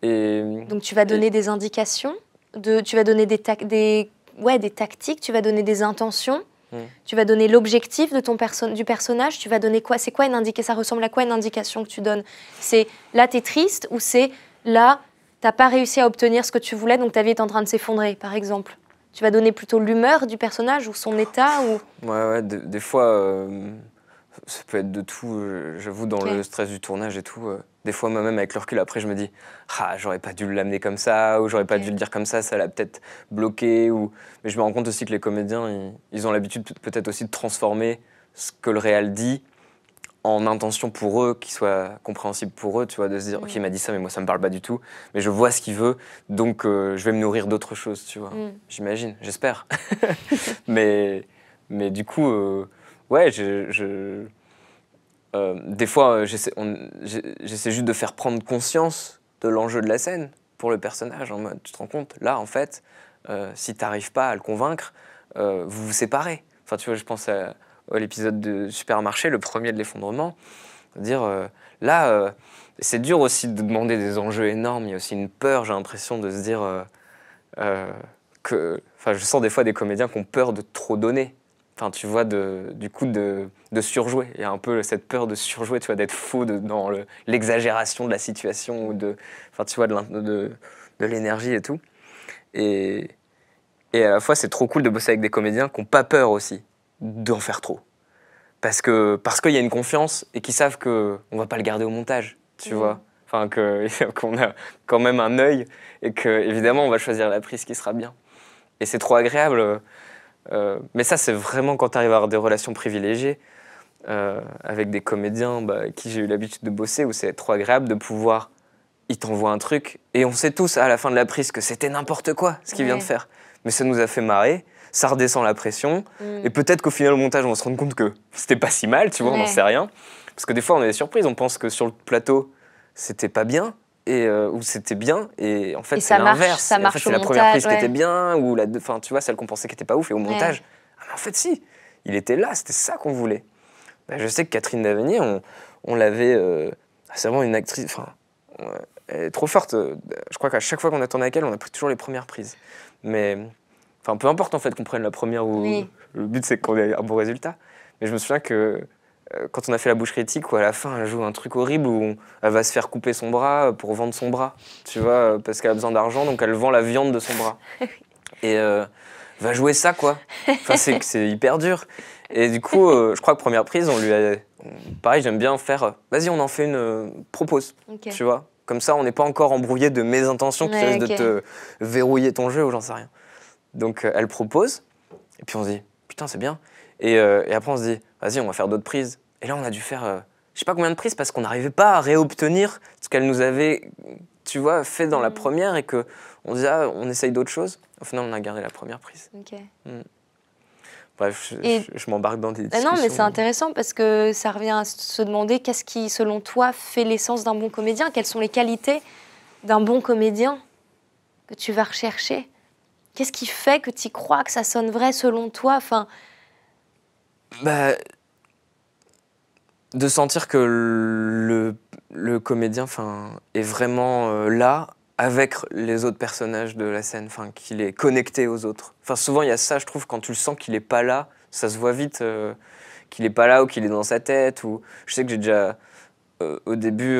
Et, donc, tu vas donner des indications, de, tu vas donner des, des, ouais, des tactiques, tu vas donner des intentions Hmm. Tu vas donner l'objectif de ton du personnage. Tu vas donner quoi C'est quoi une indication Ça ressemble à quoi une indication que tu donnes C'est là t'es triste ou c'est là t'as pas réussi à obtenir ce que tu voulais donc ta vie est en train de s'effondrer par exemple. Tu vas donner plutôt l'humeur du personnage ou son état ou. Ouais ouais. des fois, euh, ça peut être de tout. Euh, j'avoue dans le stress du tournage et tout. Euh, des fois moi-même avec le recul après je me dis ah j'aurais pas dû l'amener comme ça ou j'aurais pas dû le dire comme ça ça l'a peut-être bloqué ou mais je me rends compte aussi que les comédiens ils, ont l'habitude peut-être aussi de transformer ce que le réel dit en intention pour eux qui soit compréhensible pour eux tu vois de se dire ok il m'a dit ça mais moi ça me parle pas du tout mais je vois ce qu'il veut donc euh, je vais me nourrir d'autres choses tu vois mm. j'imagine j'espère <laughs> mais mais du coup euh, ouais je euh, des fois, euh, j'essaie juste de faire prendre conscience de l'enjeu de la scène pour le personnage. En mode, tu te rends compte, là, en fait, euh, si tu n'arrives pas à le convaincre, vous vous séparez. Enfin, tu vois, je pense à, l'épisode de Supermarché, le premier de l'effondrement. Dire, là, c'est dur aussi de demander des enjeux énormes. Il y a aussi une peur, j'ai l'impression, de se dire que. Enfin, je sens des fois des comédiens qui ont peur de trop donner tu vois, du coup, de, surjouer. Il y a un peu cette peur de surjouer, tu vois, d'être faux dans l'exagération de la situation ou de, enfin, tu vois, de, l'énergie et tout. Et, et à la fois, c'est trop cool de bosser avec des comédiens qui n'ont pas peur aussi d'en faire trop. Parce que parce qu'il y a une confiance et qui savent qu'on ne va pas le garder au montage, tu mmh. vois. Enfin, <laughs> qu'on a quand même un œil et que, évidemment, on va choisir la prise qui sera bien. Et c'est trop agréable euh, euh, mais ça, c'est vraiment quand tu arrives à avoir des relations privilégiées euh, avec des comédiens bah, qui j'ai eu l'habitude de bosser, où c'est trop agréable de pouvoir. Ils t'envoient un truc et on sait tous à la fin de la prise que c'était n'importe quoi ce qu'il vient de faire. Mais ça nous a fait marrer, ça redescend la pression mm. et peut-être qu'au final, au montage, on va se rendre compte que c'était pas si mal, tu vois, on n'en sait rien. Parce que des fois, on a des surprises, on pense que sur le plateau, c'était pas bien et euh, où c'était bien et en fait c'est l'inverse ça marche en fait, c'est la première prise qui était bien ou la enfin tu vois celle qu'on pensait qui était pas ouf et au montage ah, mais en fait si il était là c'était ça qu'on voulait bah, je sais que Catherine Davenier, on, l'avait euh, ah, c'est vraiment une actrice enfin elle est trop forte euh, je crois qu'à chaque fois qu'on a tourné avec elle on a pris toujours les premières prises mais enfin peu importe en fait qu'on prenne la première ou le but c'est qu'on ait un bon résultat mais je me souviens que euh, quand on a fait la bouche critique, où à la fin elle joue un truc horrible où elle va se faire couper son bras euh, pour vendre son bras, tu vois, euh, parce qu'elle a besoin d'argent, donc elle vend la viande de son bras. <laughs> Et va jouer ça, quoi. Enfin, c'est hyper dur. Et du coup, je crois que première prise, on lui a. Pareil, j'aime bien faire. Vas-y, on en fait une propose, tu vois. Comme ça, on n'est pas encore embrouillé de mes intentions qui risquent de te verrouiller ton jeu ou j'en sais rien. Donc, elle propose, et puis on se dit, putain, c'est bien. et après, on se dit, vas-y, on va faire d'autres prises. Et là, on a dû faire, je euh, je sais pas combien de prises, parce qu'on n'arrivait pas à réobtenir ce qu'elle nous avait, tu vois, fait dans la mm. première, et que on disait, ah, on essaye d'autres choses. Au final, on a gardé la première prise. Ok. Mm. Bref, je, m'embarque dans des discussions. Ah non, mais c'est intéressant parce que ça revient à se demander qu'est-ce qui, selon toi, fait l'essence d'un bon comédien Quelles sont les qualités d'un bon comédien que tu vas rechercher Qu'est-ce qui fait que tu crois, que ça sonne vrai selon toi enfin... Bah, de sentir que le, comédien est vraiment euh, là avec les autres personnages de la scène, enfin qu'il est connecté aux autres. Enfin souvent il y a ça, je trouve, quand tu le sens qu'il est pas là, ça se voit vite euh, qu'il est pas là ou qu'il est dans sa tête. Ou je sais que j'ai déjà euh, au début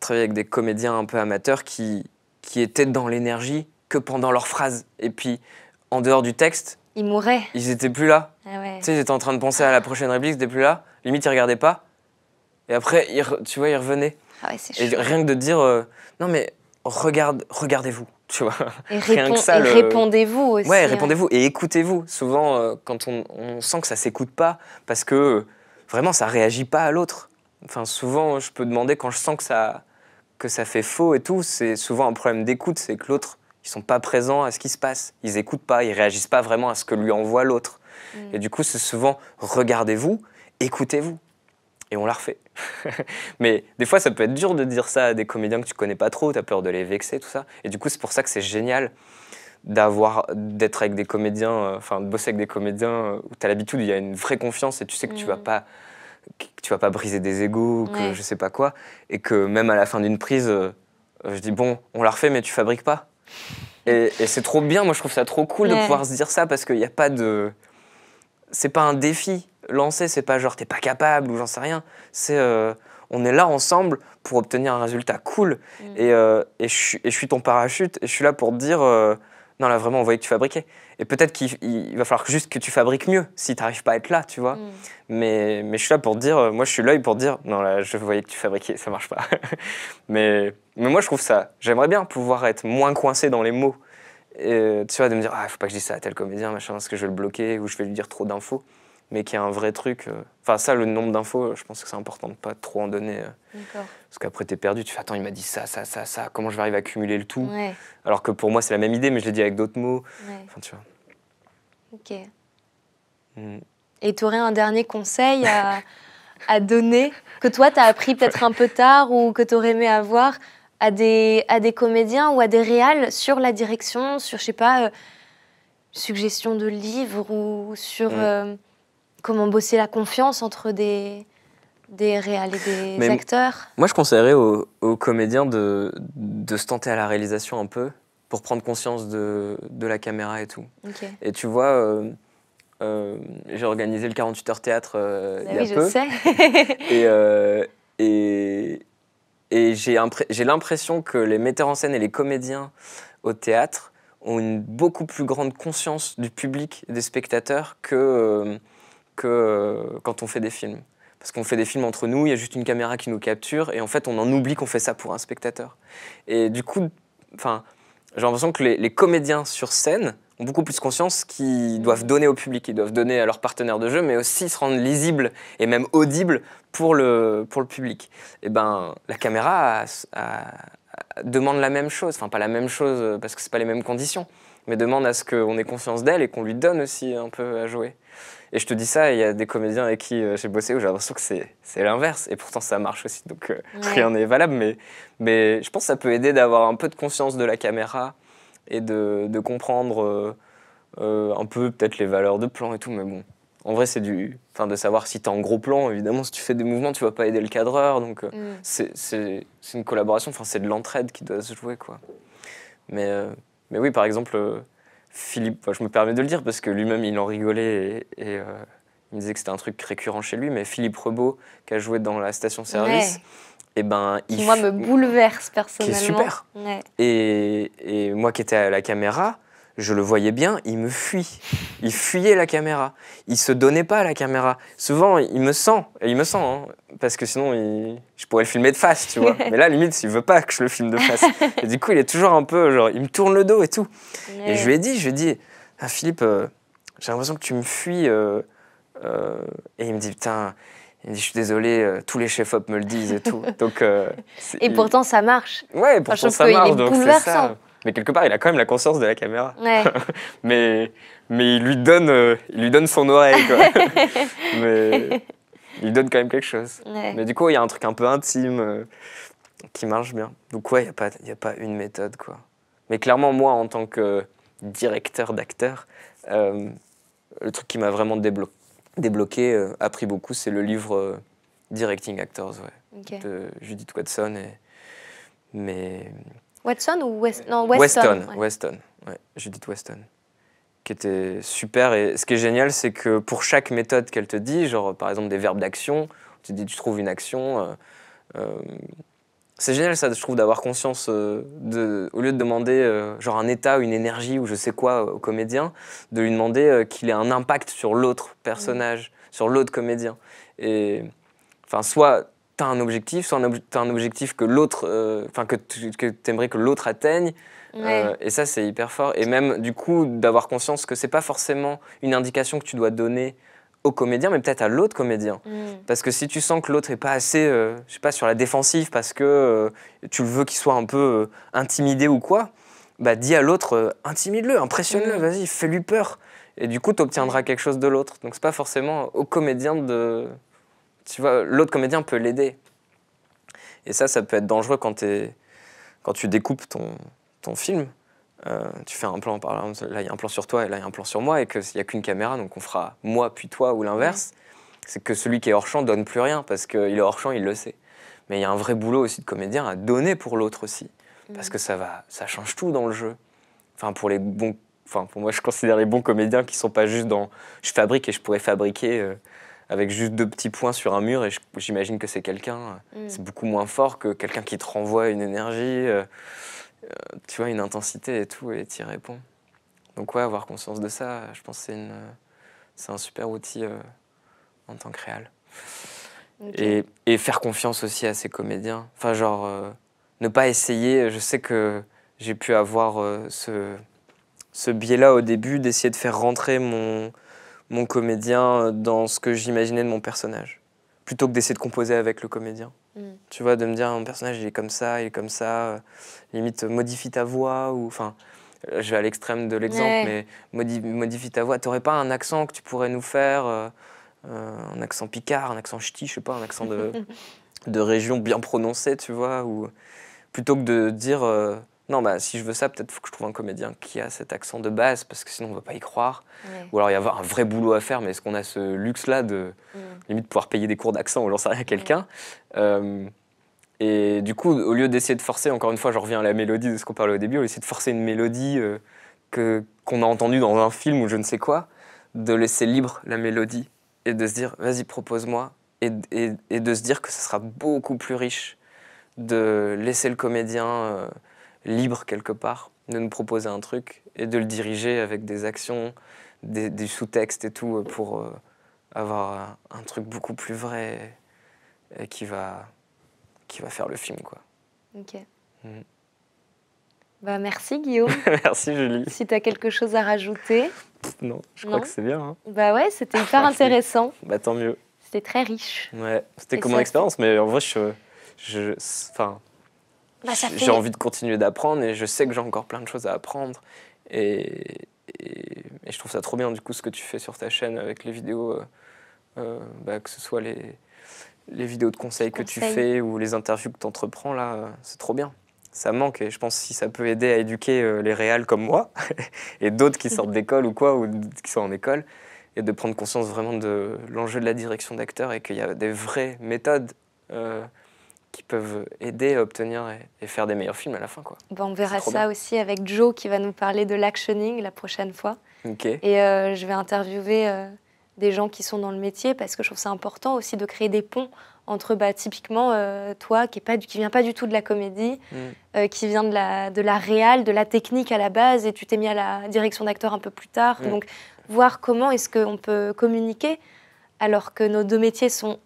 travaillé avec des comédiens un peu amateurs qui qui étaient dans l'énergie que pendant leurs phrases et puis en dehors du texte ils mouraient. Ils étaient plus là. Ah ils étaient en train de penser à la prochaine réplique, ils étaient plus là. Limite, ils regardaient pas. Et après, tu vois, ils revenaient. Ah Et rien que de dire, euh, non mais regarde, regardez-vous, tu vois. Et, <laughs> répondez-vous aussi. Ouais, hein. répondez-vous et écoutez-vous. Souvent, euh, quand on, sent que ça s'écoute pas, parce que euh, vraiment, ça réagit pas à l'autre. Enfin, souvent, je peux demander quand je sens que ça, que ça fait faux et tout, c'est souvent un problème d'écoute, c'est que l'autre ils sont pas présents à ce qui se passe. Ils écoutent pas, ils réagissent pas vraiment à ce que lui envoie l'autre. Mm. Et du coup, c'est souvent regardez-vous, écoutez-vous. Et on la refait. <laughs> Mais des fois, ça peut être dur de dire ça à des comédiens que tu connais pas trop, tu as peur de les vexer, tout ça. Et du coup, c'est pour ça que c'est génial d'avoir d'être avec des comédiens euh, enfin de bosser avec des comédiens euh, où tu as l'habitude il y a une vraie confiance et tu sais que tu vas mm. pas tu vas pas briser des égaux que je sais pas quoi et que même à la fin d'une prise euh, je dis bon on la refait mais tu fabriques pas et, c'est trop bien, moi je trouve ça trop cool de pouvoir se dire ça parce qu'il n'y a pas de. C'est pas un défi lancé, c'est pas genre t'es pas capable ou j'en sais rien. C'est euh, on est là ensemble pour obtenir un résultat cool. Mm. Et, euh, et, je, suis ton parachute et je suis là pour te dire. Euh, non là vraiment on voyait que tu fabriquais. Et peut-être qu'il va falloir juste que tu fabriques mieux si tu n'arrives pas à être là, tu vois. Mm. Mais, mais je suis là pour dire, euh, moi je suis l'œil pour dire, non là je voyais que tu fabriquais, ça marche pas. <laughs> mais, mais moi je trouve ça, j'aimerais bien pouvoir être moins coincé dans les mots. tu vois, de me dire, ah faut pas que je dise ça à tel comédien, machin, parce que je vais le bloquer ou je vais lui dire trop d'infos mais qui a un vrai truc. Euh, enfin, ça, le nombre d'infos, je pense que c'est important de pas trop en donner. Euh, parce qu'après, t'es perdu, tu fais Attends, il m'a dit ça, ça, ça, ça, comment je vais arriver à cumuler le tout Alors que pour moi, c'est la même idée, mais je l'ai dit avec d'autres mots. Enfin, tu vois. Ok. Mm. Et tu aurais un dernier conseil à, <laughs> donner que toi, tu as appris peut-être un peu tard ou que tu aurais aimé avoir à des, à des comédiens ou à des réals sur la direction, sur, je sais pas, euh, suggestion de livres ou sur. Mm comment bosser la confiance entre des, des et des acteurs Moi, je conseillerais aux, comédiens de, de, se tenter à la réalisation un peu pour prendre conscience de, de la caméra et tout. Et tu vois, euh, euh, j'ai organisé le 48 heures théâtre euh, ah il y a oui, Je sais. <laughs> et, et, et j'ai l'impression que les metteurs en scène et les comédiens au théâtre ont une beaucoup plus grande conscience du public, des spectateurs que que euh, quand on fait des films. Parce qu'on fait des films entre nous, il y a juste une caméra qui nous capture, et en fait, on en oublie qu'on fait ça pour un spectateur. Et du coup, enfin, j'ai l'impression que les, comédiens sur scène ont beaucoup plus conscience qu'ils doivent donner au public, ils doivent donner à leurs partenaires de jeu, mais aussi se rendre lisibles et même audibles pour le, pour le public. Et eh ben, la caméra demande la même chose, enfin pas la même chose euh, parce que c'est pas les mêmes conditions, mais demande à ce qu'on ait conscience d'elle et qu'on lui donne aussi un peu à jouer. Et je te dis ça, il y a des comédiens avec qui euh, j'ai bossé où j'ai l'impression que c'est l'inverse. Et pourtant, ça marche aussi. Donc, euh, rien n'est valable. Mais, mais je pense que ça peut aider d'avoir un peu de conscience de la caméra et de, comprendre euh, un peu peut-être les valeurs de plan et tout. Mais bon, en vrai, c'est du. Enfin, de savoir si tu es en gros plan. Évidemment, si tu fais des mouvements, tu vas pas aider le cadreur. Donc, mm. c'est une collaboration. Enfin, c'est de l'entraide qui doit se jouer, quoi. Mais, mais oui, par exemple Philippe, je me permets de le dire parce que lui-même il en rigolait et, euh, il me disait que c'était un truc récurrent chez lui, mais Philippe Rebaud, qui a joué dans la station-service, et eh ben il moi me bouleverse personnellement, qui super. Et, et, moi qui étais à la caméra, je le voyais bien, il me fuit. Il fuyait la caméra. Il se donnait pas à la caméra. Souvent, il me sent. Et il me sent, hein, parce que sinon, je pourrais le filmer de face, tu vois. Mais là, limite, il veut pas que je le filme de face. <laughs> du coup, il est toujours un peu, genre, il me tourne le dos et tout. Et je lui ai dit, je lui ai dit, ah, Philippe, euh, j'ai l'impression que tu me fuis. Euh, euh. Et il me dit, putain, il dit, je suis désolé, tous les chefs-op me le disent et tout. <laughs> Donc, et pourtant, ça marche. Ouais, pourtant, ça Il est mais quelque part, il a quand même la conscience de la caméra. <laughs> mais, mais il lui donne, euh, il lui donne son oreille, <laughs> mais il donne quand même quelque chose. Mais du coup, il y a un truc un peu intime euh, qui marche bien. Donc ouais, il n'y a, pas, a pas une méthode, quoi. Mais clairement, moi, en tant que directeur d'acteur, euh, le truc qui m'a vraiment débloqué, appris beaucoup, c'est le livre Directing Actors, ouais, de Judith Watson. Et... Mais Watson ou Weston Weston, ouais. Weston Judith Weston, qui était super. Et ce qui est génial, c'est que pour chaque méthode qu'elle te dit, genre par exemple des verbes d'action, tu dis tu trouves une action. Euh, euh, c'est génial ça, je trouve, d'avoir conscience euh, de, au lieu de demander genre un état, une énergie ou je sais quoi au comédien, de lui demander qu'il ait un impact sur l'autre personnage, sur l'autre comédien. Et enfin, soit T'as un objectif, soit un objectif que l'autre, euh, enfin que tu que aimerais que l'autre atteigne. Euh, et ça, c'est hyper fort. Et même, du coup, d'avoir conscience que c'est pas forcément une indication que tu dois donner au comédien, mais peut-être à l'autre comédien. Mm. Parce que si tu sens que l'autre est pas assez, euh, je sais pas, sur la défensive parce que tu veux qu'il soit un peu intimidé ou quoi, bah dis à l'autre, intimide-le, impressionne-le, mm. vas-y, fais-lui peur. Et du coup, tu obtiendras quelque chose de l'autre. Donc, c'est pas forcément au comédien de tu vois, l'autre comédien peut l'aider. Et ça, ça peut être dangereux quand, tu découpes ton, film. Euh, tu fais un plan, par exemple, là il y a un plan sur toi et là il y a un plan sur moi, et qu'il n'y a qu'une caméra, donc on fera moi puis toi ou l'inverse. C'est que celui qui est hors champ donne plus rien parce qu'il est hors champ, il le sait. Mais il y a un vrai boulot aussi de comédien à donner pour l'autre aussi, mm. parce que ça va, ça change tout dans le jeu. Enfin pour les bons, enfin pour moi je considère les bons comédiens qui ne sont pas juste dans je fabrique et je pourrais fabriquer. Euh, avec juste deux petits points sur un mur et j'imagine que c'est quelqu'un. Euh, mm. C'est beaucoup moins fort que quelqu'un qui te renvoie une énergie, euh, euh, tu vois, une intensité et tout, et t'y réponds. Donc ouais, avoir conscience de ça, je pense que c'est un super outil en tant que réel. Et, faire confiance aussi à ces comédiens. Enfin, genre, ne pas essayer. Je sais que j'ai pu avoir ce, ce biais-là au début d'essayer de faire rentrer mon, mon comédien euh, dans ce que j'imaginais de mon personnage, plutôt que d'essayer de composer avec le comédien. Mm. Tu vois, de me dire, mon personnage, il est comme ça, il est comme ça, euh, limite, euh, modifie ta voix, ou enfin, je vais à l'extrême de l'exemple, mais modifie ta voix, Tu t'aurais pas un accent que tu pourrais nous faire, un accent picard, un accent ch'ti, je sais pas, un accent de, <laughs> de région bien prononcé, tu vois, ou plutôt que de dire non, bah, si je veux ça, peut-être faut que je trouve un comédien qui a cet accent de base, parce que sinon on ne va pas y croire. Ou alors il y a un vrai boulot à faire, mais est-ce qu'on a ce luxe-là de mm. limite pouvoir payer des cours d'accent ou j'en sais rien à quelqu'un euh, Et du coup, au lieu d'essayer de forcer, encore une fois, je reviens à la mélodie de ce qu'on parlait au début, au lieu d'essayer de forcer une mélodie euh, que, qu'on a entendue dans un film ou je ne sais quoi, de laisser libre la mélodie et de se dire vas-y, propose-moi, et, de se dire que ce sera beaucoup plus riche de laisser le comédien. Euh, libre quelque part de nous proposer un truc et de le diriger avec des actions, des, sous-textes et tout pour euh, avoir un truc beaucoup plus vrai et qui va, qui va faire le film. Quoi. Ok. Mm. Bah, merci Guillaume. <laughs> merci Julie. Si tu as quelque chose à rajouter. Non, je crois que c'est bien. Hein. Bah ouais, c'était hyper intéressant. Bah tant mieux. C'était très riche. Ouais, c'était comme mon expérience, mais en vrai, je. Enfin, bah, j'ai envie de continuer d'apprendre et je sais que j'ai encore plein de choses à apprendre. Et, je trouve ça trop bien du coup ce que tu fais sur ta chaîne avec les vidéos, euh, euh, bah, que ce soit les, les vidéos de conseils que tu fais ou les interviews que tu entreprends là, c'est trop bien. Ça manque et je pense si ça peut aider à éduquer euh, les réals comme moi <laughs> et d'autres qui sortent d'école ou quoi ou qui sont en école et de prendre conscience vraiment de l'enjeu de la direction d'acteur et qu'il y a des vraies méthodes qui peuvent aider à obtenir et, faire des meilleurs films à la fin. Quoi. Bah, on verra ça aussi avec Joe qui va nous parler de l'actioning la prochaine fois. Et euh, je vais interviewer euh, des gens qui sont dans le métier parce que je trouve ça important aussi de créer des ponts entre bah, typiquement euh, toi qui est pas qui vient pas du tout de la comédie, mm. qui vient de la de la réal, de la technique à la base et tu t'es mis à la direction d'acteur un peu plus tard. Mm. Donc voir comment est-ce qu'on peut communiquer alors que nos deux métiers sont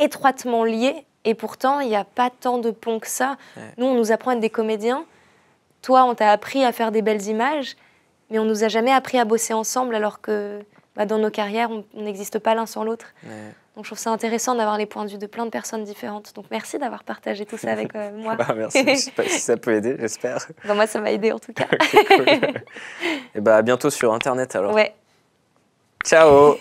étroitement liés et pourtant, il n'y a pas tant de pont que ça. Nous, on nous apprend à être des comédiens. Toi, on t'a appris à faire des belles images, mais on nous a jamais appris à bosser ensemble alors que bah, dans nos carrières, on n'existe pas l'un sans l'autre. Donc je trouve ça intéressant d'avoir les points de vue de plein de personnes différentes. Donc merci d'avoir partagé tout ça avec euh, moi. <laughs> Bah, merci, si ça peut aider, j'espère. <laughs> Bah, moi, ça m'a aidé en tout cas. <laughs> Et eh bah, à bientôt sur Internet alors. Ouais. Ciao